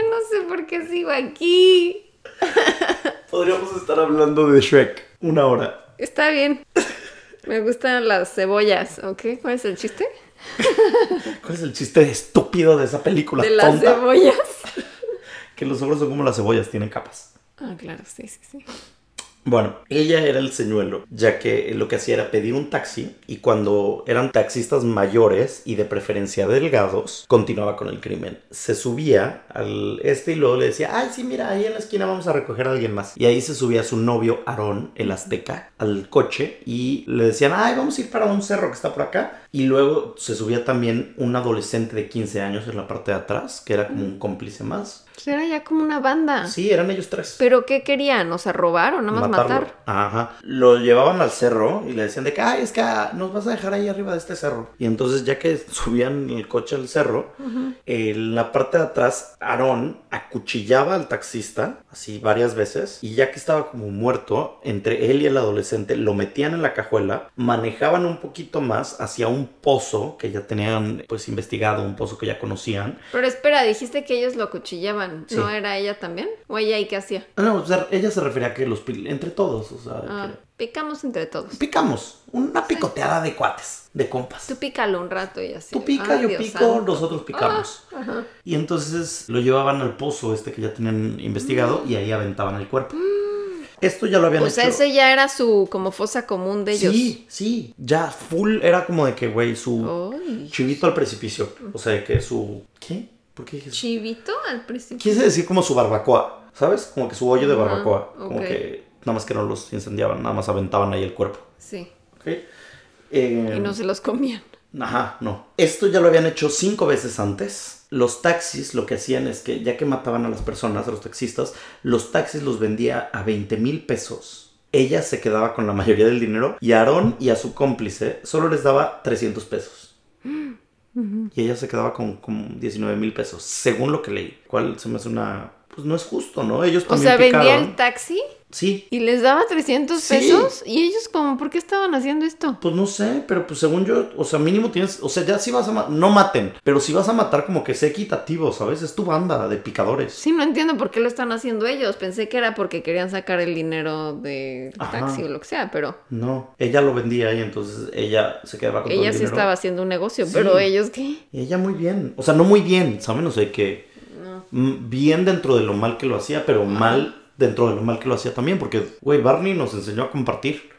no sé por qué sigo aquí. Podríamos estar hablando de Shrek una hora. Está bien. Me gustan las cebollas, ¿ok? ¿Cuál es el chiste? ¿Cuál es el chiste estúpido de esa película? De las cebollas. Que los ogros son como las cebollas, tienen capas. Ah, claro, sí, sí, sí. Bueno, ella era el señuelo, ya que lo que hacía era pedir un taxi y cuando eran taxistas mayores y de preferencia delgados, continuaba con el crimen. Se subía al este y luego le decía, ay, sí, mira, ahí en la esquina vamos a recoger a alguien más. Y ahí se subía su novio Aarón, el azteca, al coche y le decían, ay, vamos a ir para un cerro que está por acá y luego se subía también un adolescente de 15 años en la parte de atrás, que era como un mm. cómplice más. Pues era ya como una banda. Sí, eran ellos tres. ¿Pero qué querían? ¿O sea, robar o nada más matar? Ajá. Lo llevaban al cerro y le decían de que, ay, es que ah, nos vas a dejar ahí arriba de este cerro. Y entonces, ya que subían el coche al cerro, en la parte de atrás, Aarón acuchillaba al taxista, así varias veces, y ya que estaba como muerto, entre él y el adolescente lo metían en la cajuela, manejaban un poquito más hacia un pozo que ya tenían pues investigado, un pozo que ya conocían. Pero espera, dijiste que ellos lo cuchillaban, ¿no era ella también? ¿O ella y qué hacía? Ah, no, o sea, ella se refería a que los entre todos, o sea, ah, Picamos entre todos. Picamos. Una picoteada de cuates, de compas. Tú pícalo un rato y así. Tú pica, ah, yo pico, nosotros picamos. Y entonces lo llevaban al pozo este que ya tenían investigado mm. y ahí aventaban el cuerpo. Mm. Esto ya lo habían hecho. O sea, ese ya era su como fosa común de ellos. Sí, sí. Ya full era como de que, güey, su chivito al precipicio. O sea, que su. ¿Qué? ¿Por qué dije Chivito al precipicio. Quise decir como su barbacoa, ¿sabes? Como que su hoyo de barbacoa. Como que nada más que no los incendiaban, nada más aventaban ahí el cuerpo. Sí. Ok. Eh, y no se los comían. Ajá, no. Esto ya lo habían hecho cinco veces antes los taxis lo que hacían es que ya que mataban a las personas, a los taxistas, los taxis los vendía a 20 mil pesos. Ella se quedaba con la mayoría del dinero y Aarón y a su cómplice solo les daba 300 pesos. Y ella se quedaba con, como 19 mil pesos, según lo que leí. Cual se me hace una... Pues no es justo, ¿no? Ellos también O sea, vendía el taxi Sí. Y les daba 300 pesos. Y ellos como, ¿por qué estaban haciendo esto? Pues no sé, pero pues según yo, o sea, mínimo tienes, o sea, ya si vas a, matar no maten, pero si vas a matar como que sea equitativo, ¿sabes? Es tu banda de picadores. Sí, no entiendo por qué lo están haciendo ellos. Pensé que era porque querían sacar el dinero de taxi o lo que sea, pero... No, ella lo vendía y entonces ella se quedaba con ella todo el sí estaba haciendo un negocio, pero ellos qué. Ella muy bien, o sea, no muy bien, ¿saben? No sé qué. Bien dentro de lo mal que lo hacía, pero mal dentro de lo mal que lo hacía también, porque, güey, Barney nos enseñó a compartir.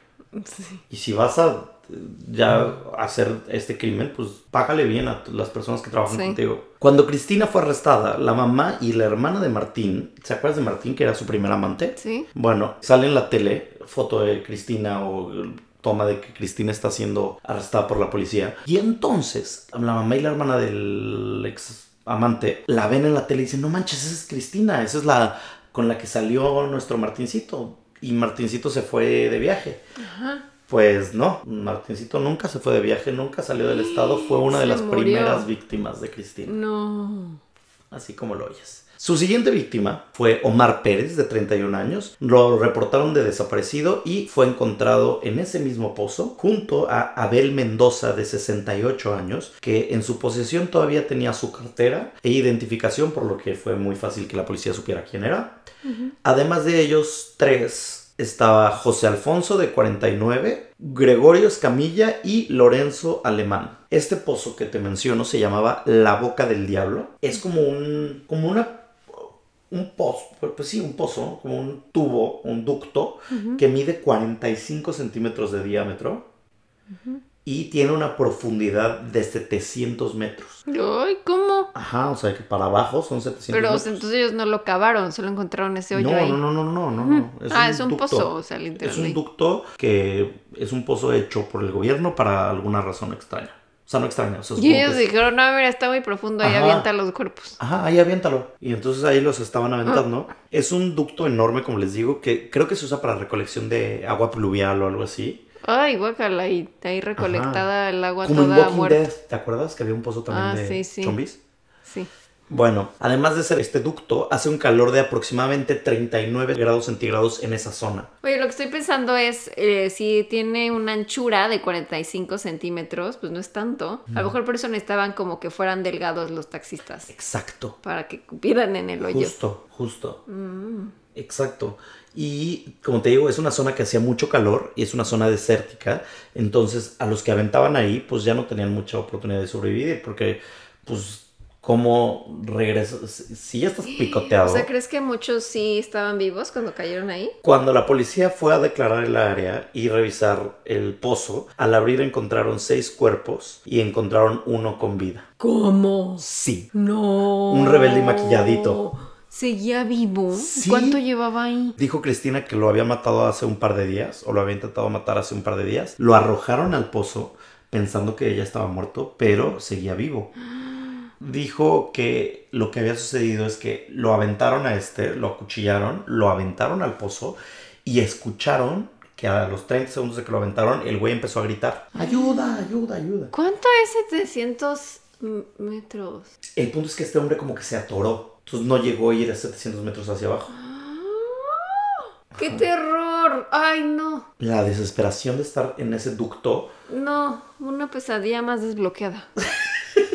Sí. Y si vas a eh, ya hacer este crimen, pues págale bien a las personas que trabajan contigo. Cuando Cristina fue arrestada, la mamá y la hermana de Martín, ¿se acuerdas de Martín que era su primer amante? Sí. Bueno, sale en la tele foto de Cristina o toma de que Cristina está siendo arrestada por la policía. Y entonces la mamá y la hermana del ex amante la ven en la tele y dicen, no manches, esa es Cristina, esa es la con la que salió nuestro Martincito. Y Martincito se fue de viaje. Pues no, Martincito nunca se fue de viaje, nunca salió del estado, fue una de las primeras víctimas de Cristina. No. Así como lo oyes. Su siguiente víctima fue Omar Pérez, de 31 años. Lo reportaron de desaparecido y fue encontrado en ese mismo pozo junto a Abel Mendoza, de 68 años, que en su posesión todavía tenía su cartera e identificación, por lo que fue muy fácil que la policía supiera quién era. Además de ellos, tres estaba José Alfonso de 49, Gregorio Escamilla y Lorenzo Alemán. Este pozo que te menciono se llamaba La Boca del Diablo. Es como un como una un pozo, pues, pues sí, un pozo, como un tubo, un ducto, que mide 45 centímetros de diámetro y tiene una profundidad de 700 metros. ¡Ay, cómo! Ajá, o sea que para abajo son 700 Pero entonces ellos no lo cavaron, solo encontraron ese hoyo no, No, no, no, no, no, no. ah, es un pozo, o sea, literalmente. Es un ducto que es un pozo hecho por el gobierno para alguna razón extraña. O sea, no extraña. y ellos dijeron, no, mira, está muy profundo, ahí avienta los cuerpos. Ajá, ahí aviéntalo. Y entonces ahí los estaban aventando. Ah. Es un ducto enorme, como les digo, que creo que se usa para recolección de agua pluvial o algo así. Ay, guácala, ahí, ahí recolectada el agua como toda en Walking muerta. ¿te acuerdas? Que había un pozo también ah, de sí, sí. zombies. Sí. Bueno, además de ser este ducto, hace un calor de aproximadamente 39 grados centígrados en esa zona. Oye, lo que estoy pensando es, eh, si tiene una anchura de 45 centímetros, pues no es tanto. A lo mejor por eso necesitaban como que fueran delgados los taxistas. Exacto. Para que cupieran en el hoyo. Justo, justo. Mm. Exacto. Y como te digo, es una zona que hacía mucho calor y es una zona desértica. Entonces, a los que aventaban ahí, pues ya no tenían mucha oportunidad de sobrevivir porque, pues cómo regresó. Si ya estás picoteado. O sea, ¿crees que muchos sí estaban vivos cuando cayeron ahí? Cuando la policía fue a declarar el área y revisar el pozo, al abrir encontraron seis cuerpos y encontraron uno con vida. ¿Cómo? Sí. No. Un rebelde maquilladito. ¿Seguía vivo? ¿Cuánto llevaba ahí? Dijo Cristina que lo había matado hace un par de días, o lo había intentado matar hace un par de días. Lo arrojaron al pozo pensando que ella estaba muerto, pero seguía vivo. dijo que lo que había sucedido es que lo aventaron a este, lo acuchillaron, lo aventaron al pozo y escucharon que a los 30 segundos de que lo aventaron, el güey empezó a gritar, ayuda, ayuda, ayuda. ¿Cuánto es 700 metros? El punto es que este hombre como que se atoró, entonces no llegó a ir a 700 metros hacia abajo. ¡Ah! ¡Qué terror! ¡Ay, no! La desesperación de estar en ese ducto. No, una pesadilla más desbloqueada.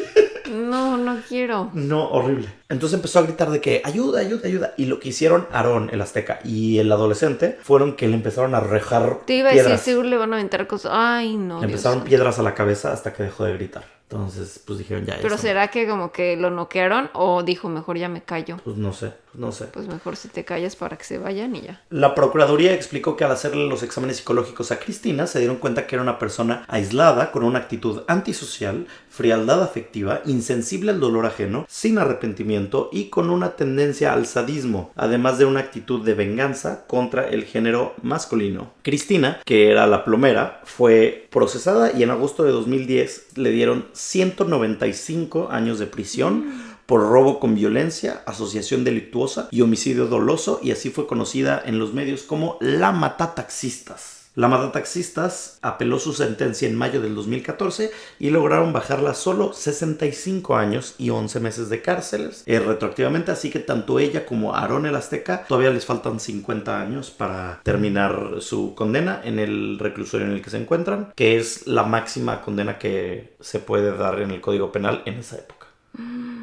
No, no quiero. No, horrible. Entonces empezó a gritar de que ayuda, ayuda, ayuda. Y lo que hicieron Aarón, el azteca, y el adolescente fueron que le empezaron a rejar. Te iba a decir, seguro le van a aventar cosas. Ay, no. empezaron piedras a la cabeza hasta que dejó de gritar. Entonces, pues dijeron ya. Pero será que como que lo noquearon o dijo mejor ya me callo. Pues no sé no sé. Pues mejor si te callas para que se vayan y ya. La Procuraduría explicó que al hacerle los exámenes psicológicos a Cristina se dieron cuenta que era una persona aislada, con una actitud antisocial, frialdad afectiva, insensible al dolor ajeno, sin arrepentimiento y con una tendencia al sadismo, además de una actitud de venganza contra el género masculino. Cristina, que era la plomera, fue procesada y en agosto de 2010 le dieron 195 años de prisión. Mm por robo con violencia, asociación delictuosa y homicidio doloso y así fue conocida en los medios como la taxistas. La taxistas apeló su sentencia en mayo del 2014 y lograron bajarla solo 65 años y 11 meses de cárceles eh, retroactivamente, así que tanto ella como Aarón el Azteca todavía les faltan 50 años para terminar su condena en el reclusorio en el que se encuentran, que es la máxima condena que se puede dar en el Código Penal en esa época. Mm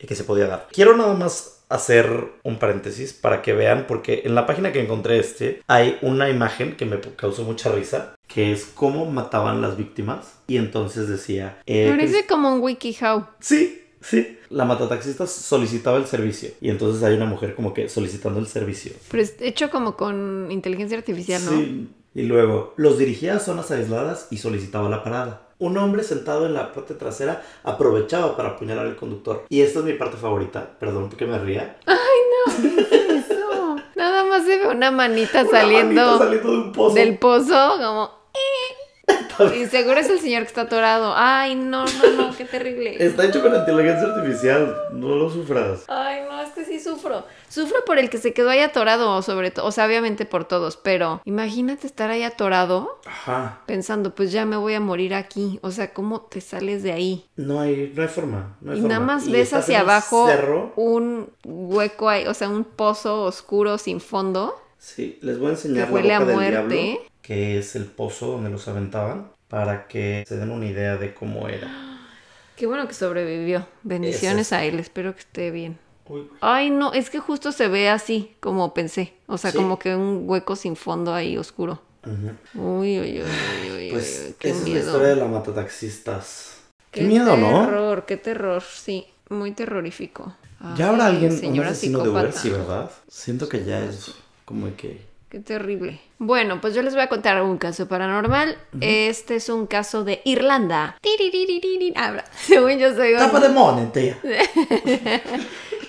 y que se podía dar. Quiero nada más hacer un paréntesis para que vean, porque en la página que encontré este hay una imagen que me causó mucha risa, que es cómo mataban las víctimas. Y entonces decía... Eh, Parece como un wikihow. Sí, sí. La matataxista solicitaba el servicio. Y entonces hay una mujer como que solicitando el servicio. Pero es hecho como con inteligencia artificial, ¿no? Sí. Y luego, los dirigía a zonas aisladas y solicitaba la parada. Un hombre sentado en la parte trasera aprovechaba para apuñalar al conductor. Y esta es mi parte favorita. Perdón porque me ría. Ay, no. eso? Nada más se ve una manita saliendo, saliendo de un pozo. del pozo, como... Y seguro es el señor que está atorado. Ay, no, no, no, qué terrible. Está hecho con inteligencia artificial, no lo sufras. Ay, no, es que sí sufro. Sufro por el que se quedó ahí atorado, sobre todo, o sea, obviamente por todos, pero imagínate estar ahí atorado pensando, pues ya me voy a morir aquí. O sea, ¿cómo te sales de ahí? No hay, no hay forma. No y nada más ves hacia abajo un hueco ahí, o sea, un pozo oscuro sin fondo. Sí, les voy a enseñar que huele Del diablo, que es el pozo donde los aventaban, para que se den una idea de cómo era. Qué bueno que sobrevivió. Bendiciones a él, espero que esté bien. Ay, no, es que justo se ve así, como pensé. O sea, como que un hueco sin fondo ahí oscuro. Uy, uy, uy, uy, pues qué esa miedo. es la historia de la matataxistas. Qué, miedo, ¿no? Qué terror, qué terror, sí. Muy terrorífico. ya habrá alguien, señora un asesino de Uber, ¿verdad? Siento que ya es como que... Qué terrible. Bueno, pues yo les voy a contar un caso paranormal. Este es un caso de Irlanda. Ah, según yo soy... Tapa de mono,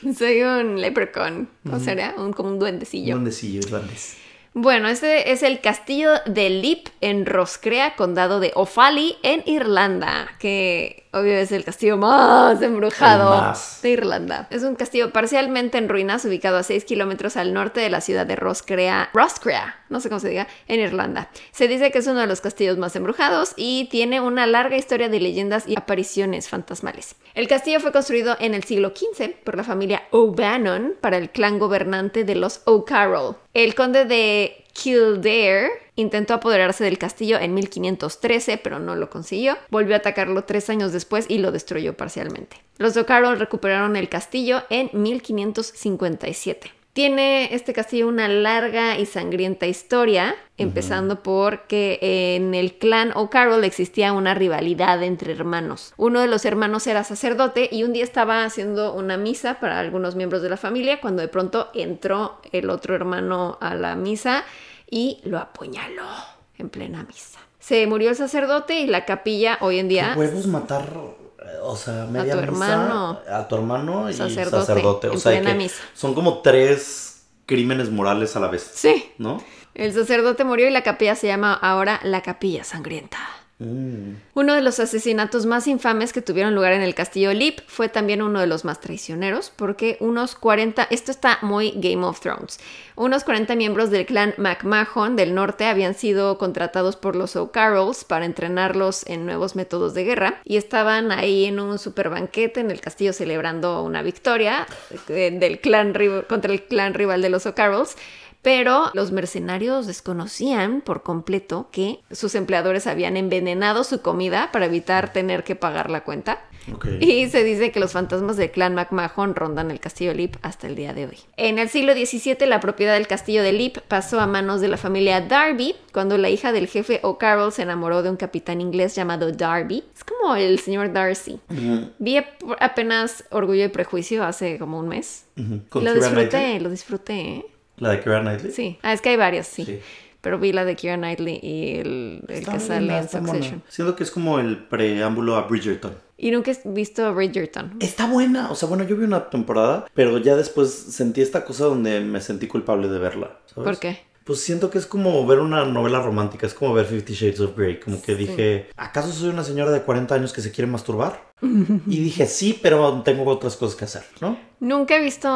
Soy un leprechaun. ¿O sería? Un, como un duendecillo. Duendecillo, duendes. Bueno, este es el castillo de Lip en Roscrea, condado de Offaly, en Irlanda, que obvio es el castillo más embrujado de Irlanda. Es un castillo parcialmente en ruinas, ubicado a 6 kilómetros al norte de la ciudad de Roscrea, Roscrea, no sé cómo se diga, en Irlanda. Se dice que es uno de los castillos más embrujados y tiene una larga historia de leyendas y apariciones fantasmales. El castillo fue construido en el siglo XV por la familia O'Bannon para el clan gobernante de los O'Carroll. El conde de Kildare intentó apoderarse del castillo en 1513, pero no lo consiguió. Volvió a atacarlo tres años después y lo destruyó parcialmente. Los de O'Carroll recuperaron el castillo en 1557. Tiene este castillo una larga y sangrienta historia, empezando porque en el clan O'Carroll existía una rivalidad entre hermanos. Uno de los hermanos era sacerdote y un día estaba haciendo una misa para algunos miembros de la familia cuando de pronto entró el otro hermano a la misa y lo apuñaló en plena misa. Se murió el sacerdote y la capilla hoy en día... ¿Qué matar o sea, media hermano, a tu hermano y sacerdote. O sea, son como tres crímenes morales a la vez. Sí. ¿No? El sacerdote murió y la capilla se llama ahora la capilla sangrienta. Mm. Uno de los asesinatos más infames que tuvieron lugar en el castillo Leap fue también uno de los más traicioneros, porque unos 40, esto está muy Game of Thrones, unos 40 miembros del clan McMahon del norte habían sido contratados por los O'Carrolls para entrenarlos en nuevos métodos de guerra y estaban ahí en un super banquete en el castillo celebrando una victoria eh, del clan contra el clan rival de los O'Carrolls pero los mercenarios desconocían por completo que sus empleadores habían envenenado su comida para evitar tener que pagar la cuenta. Y se dice que los fantasmas del clan MacMahon rondan el castillo de Lip hasta el día de hoy. En el siglo XVII, la propiedad del castillo de Lip pasó a manos de la familia Darby cuando la hija del jefe O'Carroll se enamoró de un capitán inglés llamado Darby. Es como el señor Darcy. Vi apenas Orgullo y Prejuicio hace como un mes. Lo disfruté, lo ¿eh? disfruté. ¿La de Kira Knightley? Sí. Ah, es que hay varias, sí. Pero vi la de Kira Knightley y el, que sale en Succession. Siento que es como el preámbulo a Bridgerton. Y nunca he visto Bridgerton. Está buena. O sea, bueno, yo vi una temporada, pero ya después sentí esta cosa donde me sentí culpable de verla. ¿sabes? ¿Por qué? pues siento que es como ver una novela romántica, es como ver Fifty Shades of Grey. Como que dije, ¿acaso soy una señora de 40 años que se quiere masturbar? y dije, sí, pero tengo otras cosas que hacer, ¿no? Nunca he visto,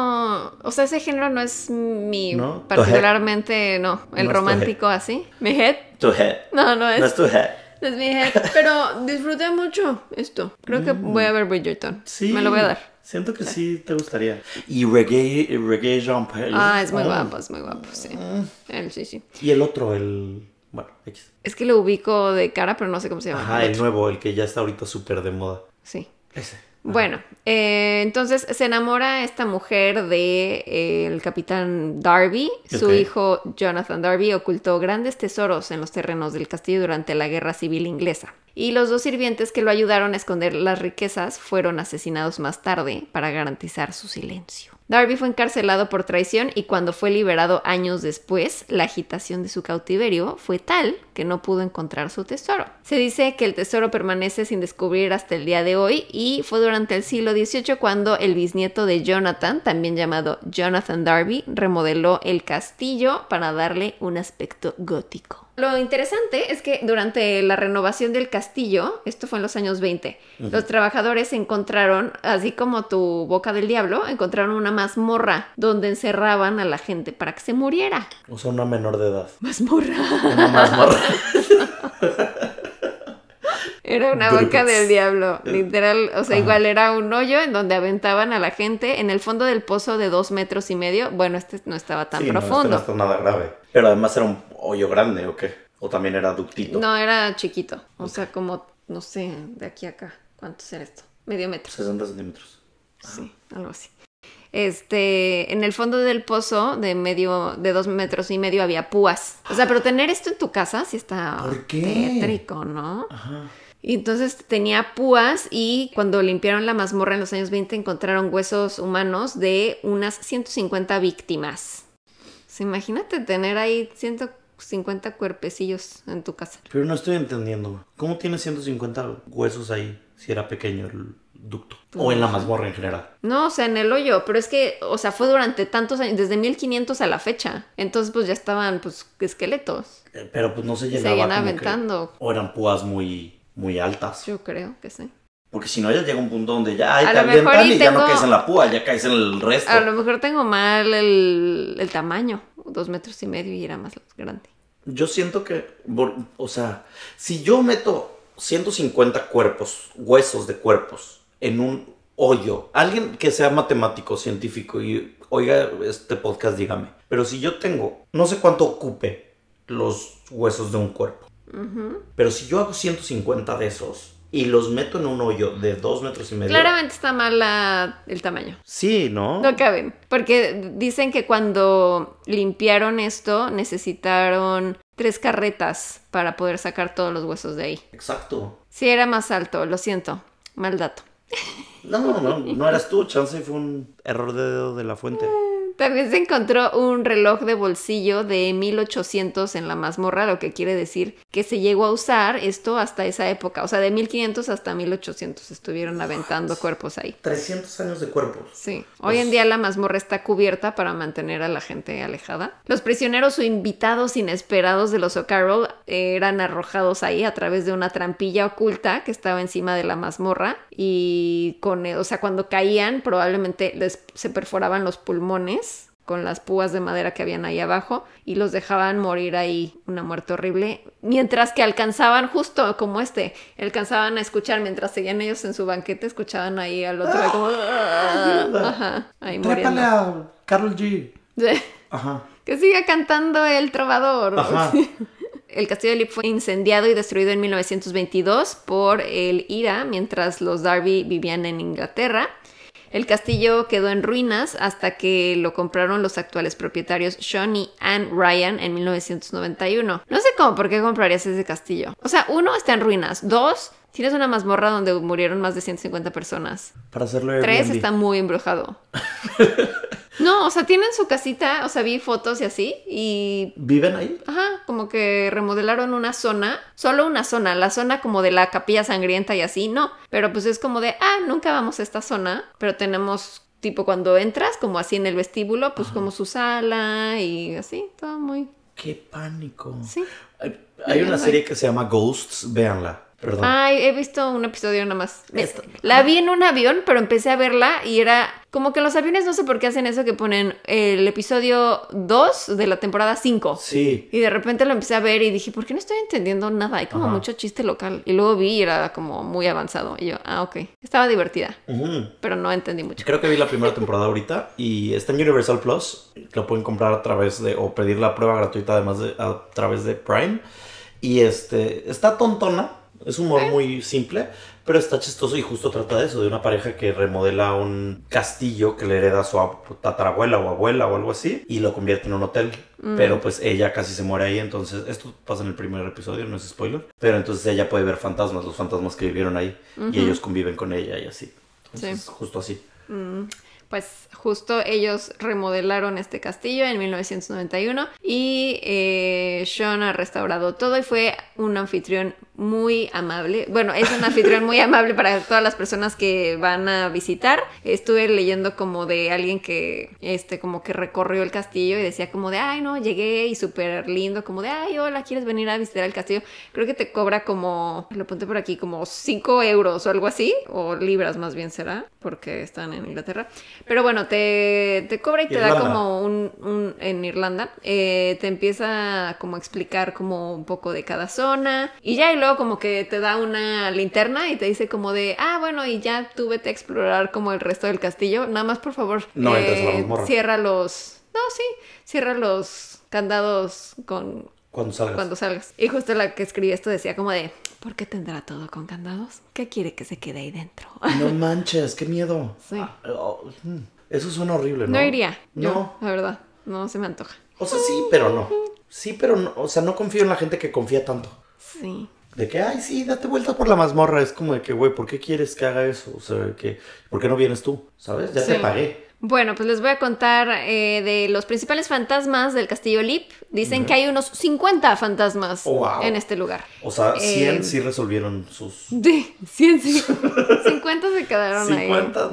o sea, ese género no es mi, particularmente, no, el romántico así. ¿Mi head? Tu head. No, no es. No es tu head dije, pues, pero disfruté mucho esto. Creo que voy a mm. ver Bridgerton. Sí. Me lo voy a dar. Siento que sí te gustaría. Y Reggae, reggae Jean Ah, es muy oh. guapo, es muy guapo, sí. Ah. sí, sí. Y el otro, el. Bueno, X. Es que lo ubico de cara, pero no sé cómo se llama. Ajá, el, nuevo, el que ya está ahorita súper de moda. Sí. Ese. Bueno, eh, entonces se enamora esta mujer de eh, el capitán Darby. Su hijo Jonathan Darby ocultó grandes tesoros en los terrenos del castillo durante la Guerra Civil Inglesa. Y los dos sirvientes que lo ayudaron a esconder las riquezas fueron asesinados más tarde para garantizar su silencio. Darby fue encarcelado por traición y cuando fue liberado años después, la agitación de su cautiverio fue tal que no pudo encontrar su tesoro. Se dice que el tesoro permanece sin descubrir hasta el día de hoy y fue durante el siglo XVIII cuando el bisnieto de Jonathan, también llamado Jonathan Darby, remodeló el castillo para darle un aspecto gótico. Lo interesante es que durante la renovación del castillo, esto fue en los años 20, los trabajadores encontraron, así como tu boca del diablo, encontraron una mazmorra donde encerraban a la gente para que se muriera. O sea, una menor de edad. Mazmorra. Una mazmorra. Era una boca del diablo, literal. O sea, igual era un hoyo en donde aventaban a la gente en el fondo del pozo de dos metros y medio. Bueno, este no estaba tan este profundo. No, no nada grave. Pero además era un hoyo grande o qué? ¿O también era ductito? No, era chiquito. O sea, como, no sé, de aquí a acá. ¿Cuánto era esto? Medio metro. 60 centímetros. Ah, sí, algo así. Este, en el fondo del pozo de medio, de dos metros y medio había púas. O sea, pero tener esto en tu casa sí está ¿Por ¿no? Ajá. entonces tenía púas y cuando limpiaron la mazmorra en los años 20 encontraron huesos humanos de unas 150 víctimas. Pues, imagínate tener ahí 150 cuerpecillos en tu casa. Pero no estoy entendiendo. ¿Cómo tiene 150 huesos ahí si era pequeño el ducto? Pues o en la mazmorra en general. No, o sea, en el hoyo. Pero es que, o sea, fue durante tantos años, desde 1500 a la fecha. Entonces, pues ya estaban, pues, esqueletos. Eh, pero pues no se Se iban aventando. o eran púas muy, muy altas. Yo creo que sí. Porque si no, ya llega un punto donde ya, hay y, ya no caes en la púa, ya caes en el resto. A lo mejor tengo mal el, tamaño, dos metros y medio y era más grande. Yo siento que, o sea, si yo meto 150 cuerpos, huesos de cuerpos, en un hoyo, alguien que sea matemático, científico y oiga este podcast, dígame, pero si yo tengo, no sé cuánto ocupe los huesos de un cuerpo, pero si yo hago 150 de esos, y los meto en un hoyo de dos metros y medio. Claramente está mal la, el tamaño. Sí, ¿no? No caben. Porque dicen que cuando limpiaron esto necesitaron tres carretas para poder sacar todos los huesos de ahí. Exacto. Sí, era más alto, lo siento. Mal dato. No, no, no eras tú, chance fue un error de dedo de la fuente. Mm. También se encontró un reloj de bolsillo de 1800 en la mazmorra, lo que quiere decir que se llegó a usar esto hasta esa época. O sea, de 1500 hasta 1800 estuvieron aventando cuerpos ahí. 300 años de cuerpos. Sí. Hoy en día la mazmorra está cubierta para mantener a la gente alejada. Los prisioneros o invitados inesperados de los O'Carroll eran arrojados ahí a través de una trampilla oculta que estaba encima de la mazmorra y con, o sea, cuando caían probablemente se perforaban los pulmones con las púas de madera que habían ahí abajo y los dejaban morir ahí, una muerte horrible, mientras que alcanzaban, justo como este, alcanzaban a escuchar, mientras seguían ellos en su banquete, escuchaban ahí al otro ¡Ah! a Carol G. Que siga cantando el trovador. El castillo de Lip fue incendiado y destruido en 1922 por el IRA mientras los Darby vivían en Inglaterra. El castillo quedó en ruinas hasta que lo compraron los actuales propietarios Sean y Ryan en 1991. No sé cómo, por qué comprarías ese castillo. O sea, uno, está en ruinas. Dos, Tienes una mazmorra donde murieron más de 150 personas. Para hacerlo Tres está muy embrujado. no, o sea, tienen su casita, o sea, vi fotos y así, y... ¿Viven ahí? Ajá, como que remodelaron una zona, solo una zona, la zona como de la capilla sangrienta y así, no. Pero pues es como de, ah, nunca vamos a esta zona, pero tenemos tipo cuando entras, como así en el vestíbulo, pues como su sala y así, todo muy... ¡Qué pánico! Sí. hay una serie que se llama Ghosts, véanla Ay, he visto un episodio nada más. La vi en un avión, pero empecé a verla y era como que los aviones no sé por qué hacen eso que ponen el episodio 2 de la temporada 5. Sí. Y de repente lo empecé a ver y dije, ¿por qué no estoy entendiendo nada? Hay como mucho chiste local. Y luego vi y era como muy avanzado. Y yo, ah, ok. Estaba divertida, pero no entendí mucho. Creo que vi la primera temporada ahorita y está en Universal Plus. Lo pueden comprar a través de, o pedir la prueba gratuita además de, a través de Prime. Y este, está tontona es humor muy simple, pero está chistoso y justo trata de eso, de una pareja que remodela un castillo que le hereda su tatarabuela o abuela o algo así y lo convierte en un hotel. Mm. Pero pues ella casi se muere ahí, entonces esto pasa en el primer episodio, no es spoiler, pero entonces ella puede ver fantasmas, los fantasmas que vivieron ahí y ellos conviven con ella y así. Entonces, justo así. Mm, pues justo ellos remodelaron este castillo en 1991 y eh, Sean ha restaurado todo y fue un anfitrión muy amable. Bueno, es un anfitrión muy amable para todas las personas que van a visitar. Estuve leyendo como de alguien que, este, como que recorrió el castillo y decía como de, ay, no, llegué y súper lindo, como de, ay, hola, ¿quieres venir a visitar el castillo? Creo que te cobra como, lo apunté por aquí, como 5 euros o algo así, o libras más bien será, porque están en Inglaterra. Pero bueno, te, te cobra y te da como un, en Irlanda, eh, te empieza como a explicar como un poco de cada zona y ya y luego como que te da una linterna y te dice como de, ah, bueno, y ya tú vete a explorar como el resto del castillo. Nada más, por favor, eh, cierra los... No, sí, cierra los candados con... Cuando salgas. Cuando salgas. Y justo la que escribí esto decía como de, ¿por qué tendrá todo con candados? ¿Qué quiere que se quede ahí dentro? No manches, qué miedo. Sí. Ah, oh, mm. Eso suena horrible, ¿no? No iría. No. la verdad, no se me antoja. O sea, sí, pero no. Sí, pero no. O sea, no confío en la gente que confía tanto. Sí de que, ay, sí, date vuelta por la mazmorra. Es como de que, güey, ¿por qué quieres que haga eso? O sea, que, ¿por qué no vienes tú? ¿Sabes? Ya te pagué. Bueno, pues les voy a contar eh, de los principales fantasmas del castillo Lip. Dicen que hay unos 50 fantasmas oh, en este lugar. O sea, 100 eh, sí resolvieron sus... Sí, 100 sí. 50 se quedaron ahí. 50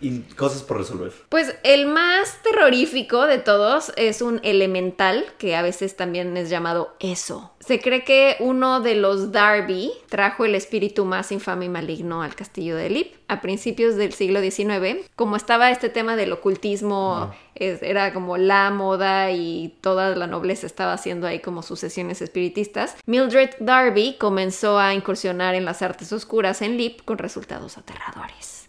y cosas por resolver. Pues el más terrorífico de todos es un elemental, que a veces también es llamado eso. Se cree que uno de los Darby trajo el espíritu más infame y maligno al castillo de Lip a principios del siglo XIX. Como estaba este tema del ocultismo, era como la moda y toda la nobleza estaba haciendo ahí como sucesiones espiritistas. Mildred Darby comenzó a incursionar en las artes oscuras en Lip con resultados aterradores.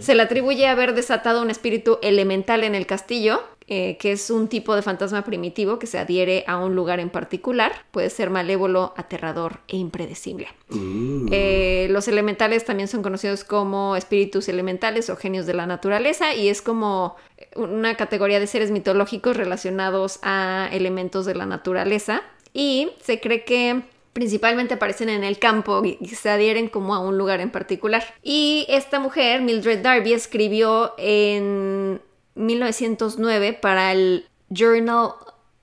Se le atribuye haber desatado un espíritu elemental en el castillo, eh, que es un tipo de fantasma primitivo que se adhiere a un lugar en particular. Puede ser malévolo, aterrador e impredecible. Mm. Eh, los elementales también son conocidos como espíritus elementales o genios de la naturaleza y es como una categoría de seres mitológicos relacionados a elementos de la naturaleza. Y se cree que principalmente aparecen en el campo y se adhieren como a un lugar en particular. Y esta mujer, Mildred Darby, escribió en 1909 para el Journal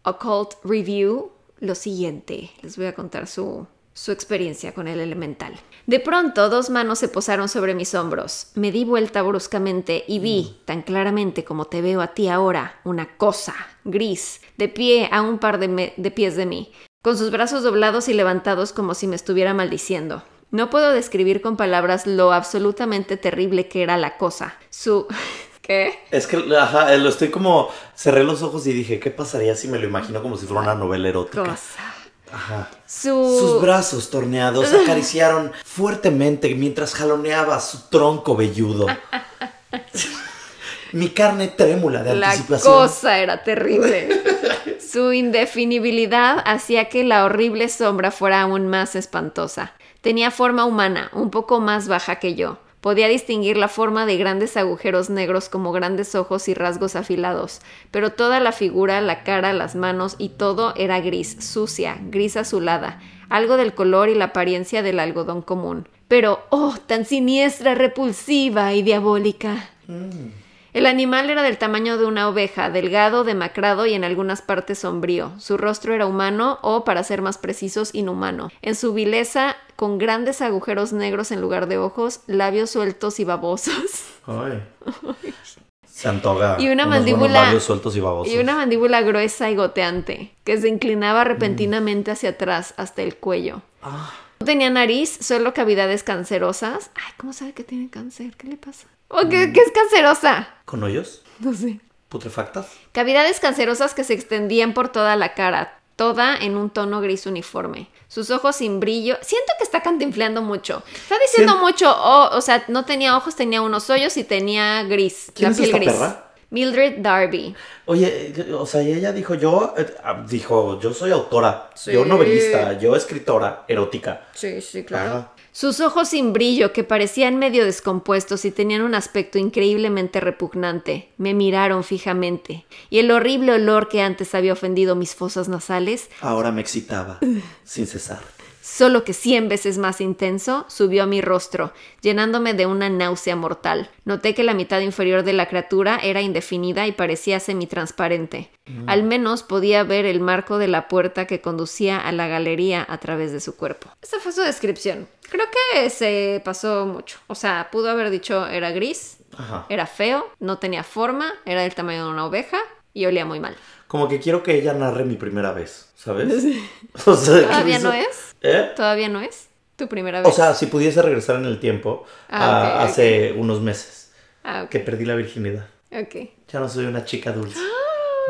Occult Review lo siguiente. Les voy a contar su, su experiencia con el elemental. De pronto, dos manos se posaron sobre mis hombros. Me di vuelta bruscamente y vi, mm. tan claramente como te veo a ti ahora, una cosa gris, de pie a un par de, de pies de mí con sus brazos doblados y levantados como si me estuviera maldiciendo. No puedo describir con palabras lo absolutamente terrible que era la cosa. Su... ¿Qué? Es que, eh, lo estoy como... Cerré los ojos y dije, ¿qué pasaría si me lo imagino como si fuera una novela erótica? Cosa. Ajá. Sus brazos torneados acariciaron fuertemente mientras jaloneaba su tronco velludo. Mi carne trémula de anticipación. La cosa era terrible. Su indefinibilidad hacía que la horrible sombra fuera aún más espantosa. Tenía forma humana, un poco más baja que yo. Podía distinguir la forma de grandes agujeros negros como grandes ojos y rasgos afilados, pero toda la figura, la cara, las manos y todo era gris, sucia, gris azulada, algo del color y la apariencia del algodón común. Pero, oh, tan siniestra, repulsiva y diabólica. Mm. El animal era del tamaño de una oveja, delgado, demacrado y en algunas partes sombrío. Su rostro era humano o, para ser más precisos, inhumano. En su vileza, con grandes agujeros negros en lugar de ojos, labios sueltos y babosos. Ay. Se antoja. Y una mandíbula. y, una mandíbula gruesa y goteante, que se inclinaba mm. repentinamente hacia atrás, hasta el cuello. Ah. No tenía nariz, solo cavidades cancerosas. Ay, ¿cómo sabe que tiene cáncer? ¿Qué le pasa? ¿O qué, es cancerosa? ¿Con hoyos? No sé. ¿Putrefactas? Cavidades cancerosas que se extendían por toda la cara, toda en un tono gris uniforme. Sus ojos sin brillo. Siento que está cantinfleando mucho. Está diciendo mucho, oh, o sea, no tenía ojos, tenía unos hoyos y tenía gris. ¿Quién es esta gris. Perra? Mildred Darby. Oye, o sea, ella dijo, yo, eh, ah, dijo, yo soy autora, yo novelista, yo escritora erótica. Sí, sí, claro. Ah, sus ojos sin brillo, que parecían medio descompuestos y tenían un aspecto increíblemente repugnante, me miraron fijamente, y el horrible olor que antes había ofendido mis fosas nasales ahora me excitaba sin cesar solo que cien veces más intenso, subió a mi rostro, llenándome de una náusea mortal. Noté que la mitad inferior de la criatura era indefinida y parecía semitransparente. Mm. Al menos podía ver el marco de la puerta que conducía a la galería a través de su cuerpo. Esa fue su descripción. Creo que se pasó mucho. O sea, pudo haber dicho era gris, era feo, no tenía forma, era del tamaño de una oveja y olía muy mal. Como que quiero que ella narre mi primera vez. ¿sabes? ¿Todavía no es? ¿Eh? ¿Todavía no es? ¿Tu primera vez? O sea, si pudiese regresar en el tiempo ah, hace unos meses ah, que perdí la virginidad. Ok. Ya no soy una chica dulce. ¡Ah!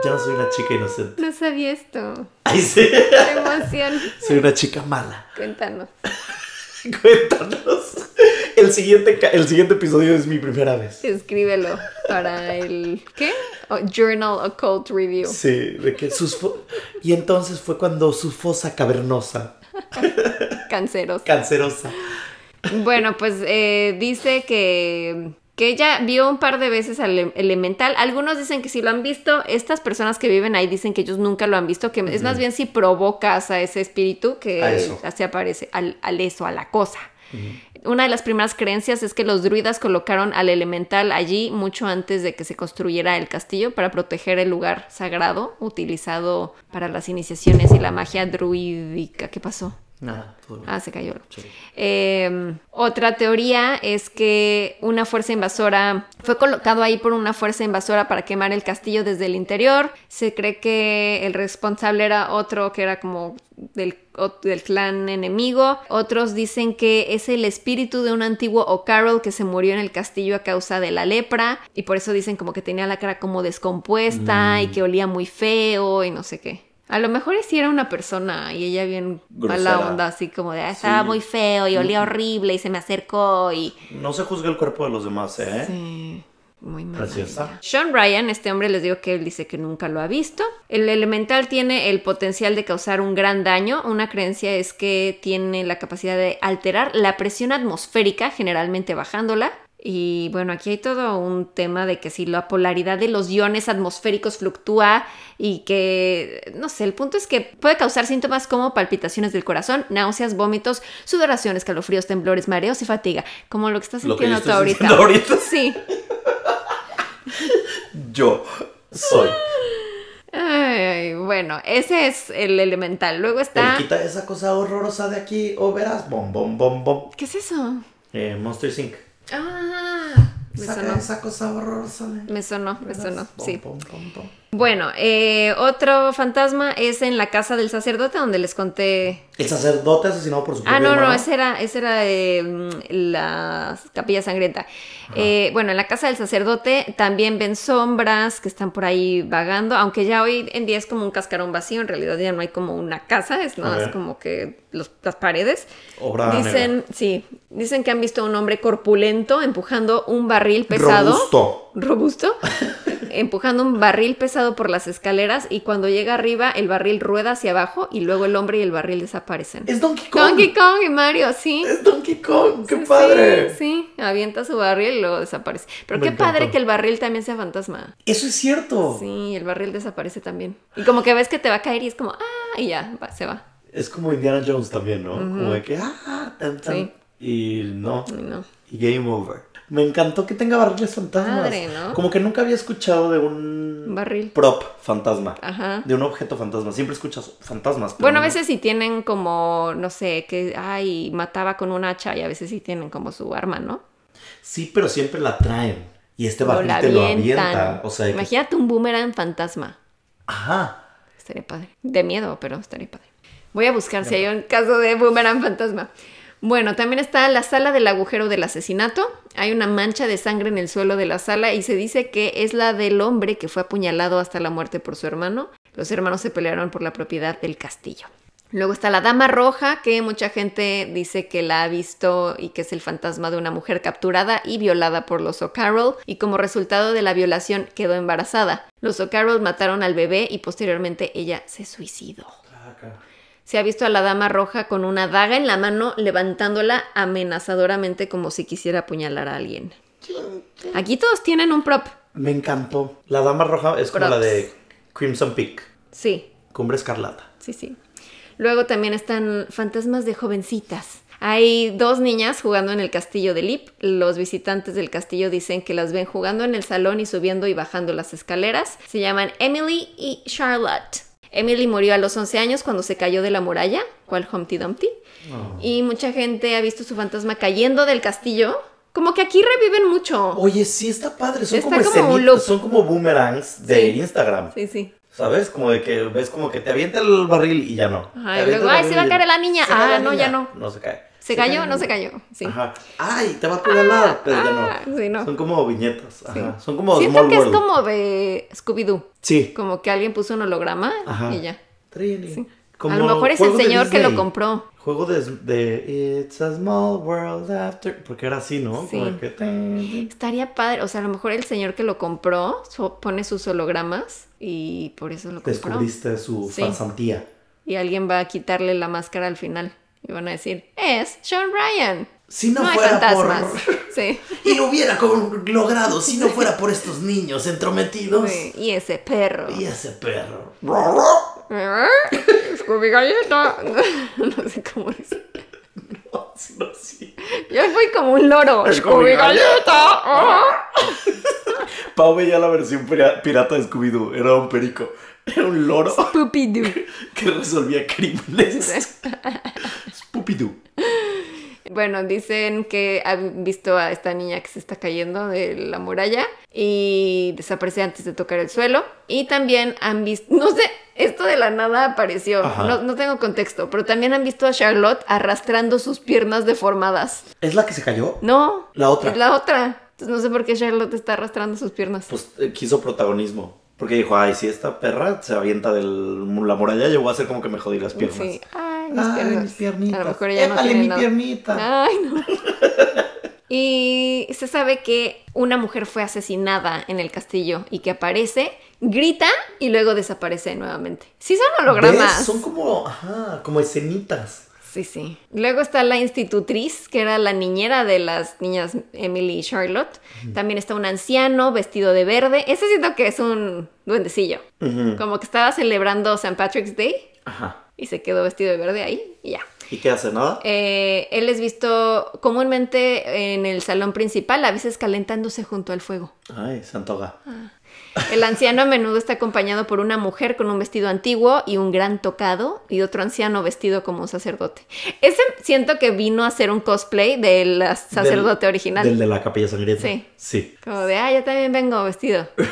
Ya no soy una chica inocente. No sabía esto. sí. emoción. Soy una chica mala. Cuéntanos. Cuéntanos. El siguiente, el siguiente episodio es mi primera vez. Escríbelo para el. ¿Qué? Oh, Journal Occult Review. Sí, de Y entonces fue cuando su fosa cavernosa. Cancerosa. Cancerosa. Bueno, pues eh, dice que que ella vio un par de veces al Elemental. Algunos dicen que si lo han visto. Estas personas que viven ahí dicen que ellos nunca lo han visto, que es más bien si provocas a ese espíritu que se aparece, al, eso, a la cosa. Una de las primeras creencias es que los druidas colocaron al elemental allí mucho antes de que se construyera el castillo para proteger el lugar sagrado utilizado para las iniciaciones y la magia druídica. ¿Qué pasó? Nada, ah, todo Ah, se cayó. Em, otra teoría es que una fuerza invasora fue colocado ahí por una fuerza invasora para quemar el castillo desde el interior. Se cree que el responsable era otro que era como del, clan enemigo. Otros dicen que es el espíritu de un antiguo O'Carroll que se murió en el castillo a causa de la lepra y por eso dicen como que tenía la cara como descompuesta y mm. que olía muy feo y no sé qué. A lo mejor si era una persona y ella bien mala onda, así como de, ah, estaba muy feo y olía horrible y se me acercó y... No se juzga el cuerpo de los demás, ¿eh? Sí. Muy mal. Sean Ryan, este hombre, les digo que él dice que nunca lo ha visto. El elemental tiene el potencial de causar un gran daño. Una creencia es que tiene la capacidad de alterar la presión atmosférica, generalmente bajándola, y bueno, aquí hay todo un tema de que si la polaridad de los iones atmosféricos fluctúa y que, no sé, el punto es que puede causar síntomas como palpitaciones del corazón, náuseas, vómitos, sudoraciones, calofríos, temblores, mareos y fatiga, como lo que estás sintiendo lo que ahorita. Sí. yo soy. Ay, bueno, ese es el elemental. Luego está. quita esa cosa horrorosa de aquí o verás. Bom, bom, bom, bom. ¿Qué es eso? Eh, Monster Inc. Ah, me sonó. esa cosa horrorosa. Me sonó, me sonó, pom, sí. Pom, pom, bueno, eh, otro fantasma es en la casa del sacerdote donde les conté. El sacerdote asesinado por su Ah, no, no, esa era, era em, la capilla sangrienta. Eh, bueno, en la casa del sacerdote también ven sombras que están por ahí vagando, aunque ya hoy en día es como un cascarón vacío, en realidad ya no hay como una casa, es como que las paredes. dicen, sí, dicen que han visto a un hombre corpulento empujando un barril pesado. Robusto robusto empujando un barril pesado por las escaleras y cuando llega arriba el barril rueda hacia abajo y luego el hombre y el barril desaparecen. Es Donkey Kong. Donkey Kong y Mario, sí. Es Donkey Kong, qué padre. Sí, avienta su barril y luego desaparece. Pero qué padre que el barril también sea fantasma. Eso es cierto. Sí, el barril desaparece también. Y como que ves que te va a caer y es como, ah, y ya, se va. Es como Indiana Jones también, ¿no? Como de que, ah, tan, Y Y no. Y game over. Me encantó que tenga barriles fantasmas. Como que nunca había escuchado de un barril prop fantasma. Ajá. De un objeto fantasma. Siempre escuchas fantasmas. Bueno, a veces sí tienen como, no sé, que ay, mataba con un hacha y a veces sí tienen como su arma, ¿no? Sí, pero siempre la traen. Y este barril te lo avienta. O sea, Imagínate un boomerang fantasma. Ajá. Estaría padre. De miedo, pero estaría padre. Voy a buscar si hay un caso de boomerang fantasma. Bueno, también está la sala del agujero del asesinato. Hay una mancha de sangre en el suelo de la sala y se dice que es la del hombre que fue apuñalado hasta la muerte por su hermano. Los hermanos se pelearon por la propiedad del castillo. Luego está la Dama Roja, que mucha gente dice que la ha visto y que es el fantasma de una mujer capturada y violada por los O'Carroll, y como resultado de la violación quedó embarazada. Los O'Carroll mataron al bebé y posteriormente ella se suicidó. Ah, se ha visto a la dama roja con una daga en la mano levantándola amenazadoramente como si quisiera apuñalar a alguien. Aquí todos tienen un prop. Me encantó. La dama roja es como la de Crimson Peak. Sí. Cumbre Escarlata. Sí, sí. Luego también están fantasmas de jovencitas. Hay dos niñas jugando en el castillo de Lip. Los visitantes del castillo dicen que las ven jugando en el salón y subiendo y bajando las escaleras. Se llaman Emily y Charlotte. Emily murió a los 11 años cuando se cayó de la muralla, cual Humpty Dumpty. Oh. Y mucha gente ha visto su fantasma cayendo del castillo. Como que aquí reviven mucho. Oye, sí, está padre. Son, como, son como boomerangs de Instagram. Sí, sí. ¿Sabes? Como de que ves como que te avienta el barril y ya no. Ay, luego, ay, se va a caer la niña. Ah, no, ya no. No se cae. ¿Se, cayó o no se cayó? Sí. Ajá. Ay, te vas por ah, lado, pero ya ah, no. Son como viñetas. Ajá. Son como Siento que es como de Scooby-Doo. Sí. Como que alguien puso un holograma y ya. a lo mejor es el señor que lo compró. Juego de, de, It's a Small World After. Porque era así, ¿no? Sí. Estaría padre. O sea, a lo mejor el señor que lo compró pone sus hologramas y por eso lo compró. Descubriste su sí. Y alguien va a quitarle la máscara al final. Y van a decir, es Sean Ryan. Si no, fuera hay fantasmas. Por... Sí. Y lo hubiera logrado si no fuera por estos niños entrometidos. Y ese perro. Y ese perro. Scooby galleta. No sé cómo es. No, no, sí. Yo fui como un loro. Scooby galleta. Pau veía la versión pirata de Scooby-Doo. Era un perico. Era un loro. spoopy Que resolvía crímenes. spoopy Bueno, dicen que han visto a esta niña que se está cayendo de la muralla y desaparece antes de tocar el suelo. Y también han visto, no sé, esto de la nada apareció, no, tengo contexto, pero también han visto a Charlotte arrastrando sus piernas deformadas. ¿Es la que se cayó? No. La otra. Es la otra. Entonces no sé por qué Charlotte está arrastrando sus piernas. Pues eh, quiso protagonismo. Porque dijo, ay, si esta perra se avienta de la muralla, yo voy a hacer como que me jodí las piernas. ay, mis, piernitas. A lo mejor ya no tiene mi piernita. Ay, no. y se sabe que una mujer fue asesinada en el castillo y que aparece, grita y luego desaparece nuevamente. Sí son hologramas. Son como, ajá, como escenitas. Sí, sí. Luego está la institutriz, que era la niñera de las niñas Emily y Charlotte. También está un anciano vestido de verde. Ese siento que es un duendecillo. Como que estaba celebrando St. Patrick's Day. Y se quedó vestido de verde ahí y ya. ¿Y qué hace, no? Eh, él es visto comúnmente en el salón principal, a veces calentándose junto al fuego. Ay, Santoga. El anciano a menudo está acompañado por una mujer con un vestido antiguo y un gran tocado y otro anciano vestido como sacerdote. Ese siento que vino a ser un cosplay del sacerdote original. Del de la capilla sangrienta. Sí. Sí. Como de, ah, yo también vengo vestido.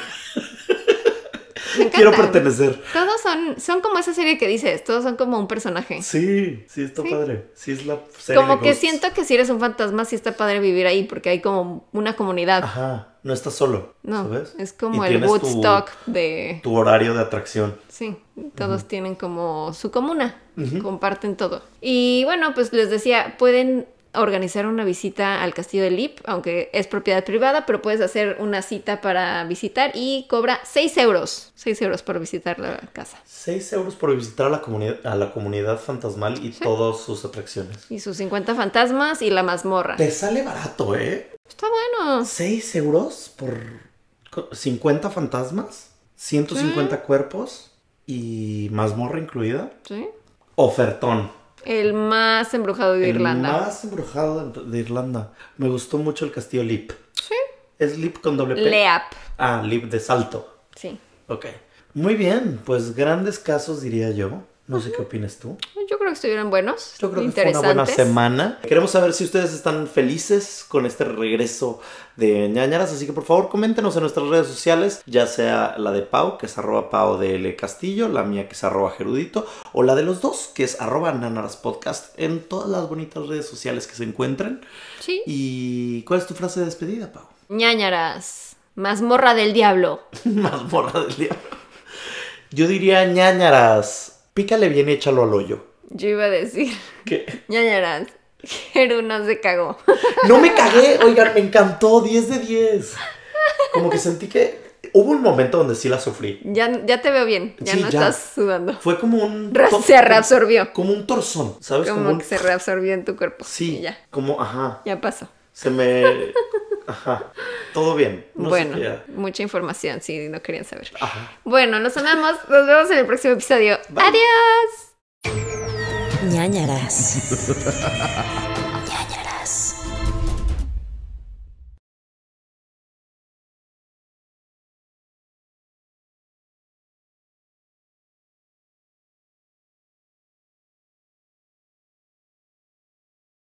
Quiero pertenecer. Todos son, son como esa serie que dices, todos son como un personaje. Sí, sí, está padre. Sí, es la serie. Como que siento que si eres un fantasma, sí está padre vivir ahí porque hay como una comunidad. Ajá no estás solo. No, es como el Woodstock de... Tu horario de atracción. Sí, todos tienen como su comuna, comparten todo. Y bueno, pues les decía, pueden organizar una visita al castillo de Lip, aunque es propiedad privada, pero puedes hacer una cita para visitar y cobra 6 euros. 6 euros por visitar la casa. 6 euros por visitar a la, comunidad, a la comunidad fantasmal y todas sus atracciones. Y sus 50 fantasmas y la mazmorra. Te sale barato, ¿eh? Está bueno. 6 euros por 50 fantasmas, 150 cuerpos y mazmorra incluida. Sí. Ofertón. El más embrujado de Irlanda. El más embrujado de Irlanda. Me gustó mucho el castillo Lip. Sí. ¿Es Lip con doble P? Leap. Ah, Lip de salto. Sí. Ok. Muy bien, pues grandes casos diría yo. No sé qué opinas tú. Yo creo que estuvieron buenos. Yo creo que fue una buena semana. Queremos saber si ustedes están felices con este regreso de ñañaras, así que por favor coméntenos en nuestras redes sociales, ya sea la de Pau, que es arroba Pau de L Castillo, la mía que es arroba Gerudito, o la de los dos, que es arroba Nanaras Podcast, en todas las bonitas redes sociales que se encuentren. Sí. ¿Y cuál es tu frase de despedida, Pau? ñañaras, mazmorra del diablo. mazmorra del diablo. Yo diría ñañaras Pícale bien y échalo al hoyo. Yo iba a decir. ¿Qué? ya. Geru no se cagó. No me cagué, oigan, me encantó, 10 de 10. Como que sentí que hubo un momento donde sí la sufrí. Ya, ya te veo bien, ya no estás sudando. Fue como un... Se reabsorbió. Como un torzón, ¿sabes? Como, que se reabsorbió en tu cuerpo. Sí, ya. Como, ajá. Ya pasó. Se me... Ajá. Todo bien. bueno, mucha información, si no querían saber. Bueno, nos amamos. Nos vemos en el próximo episodio. Adiós. Ñañaras.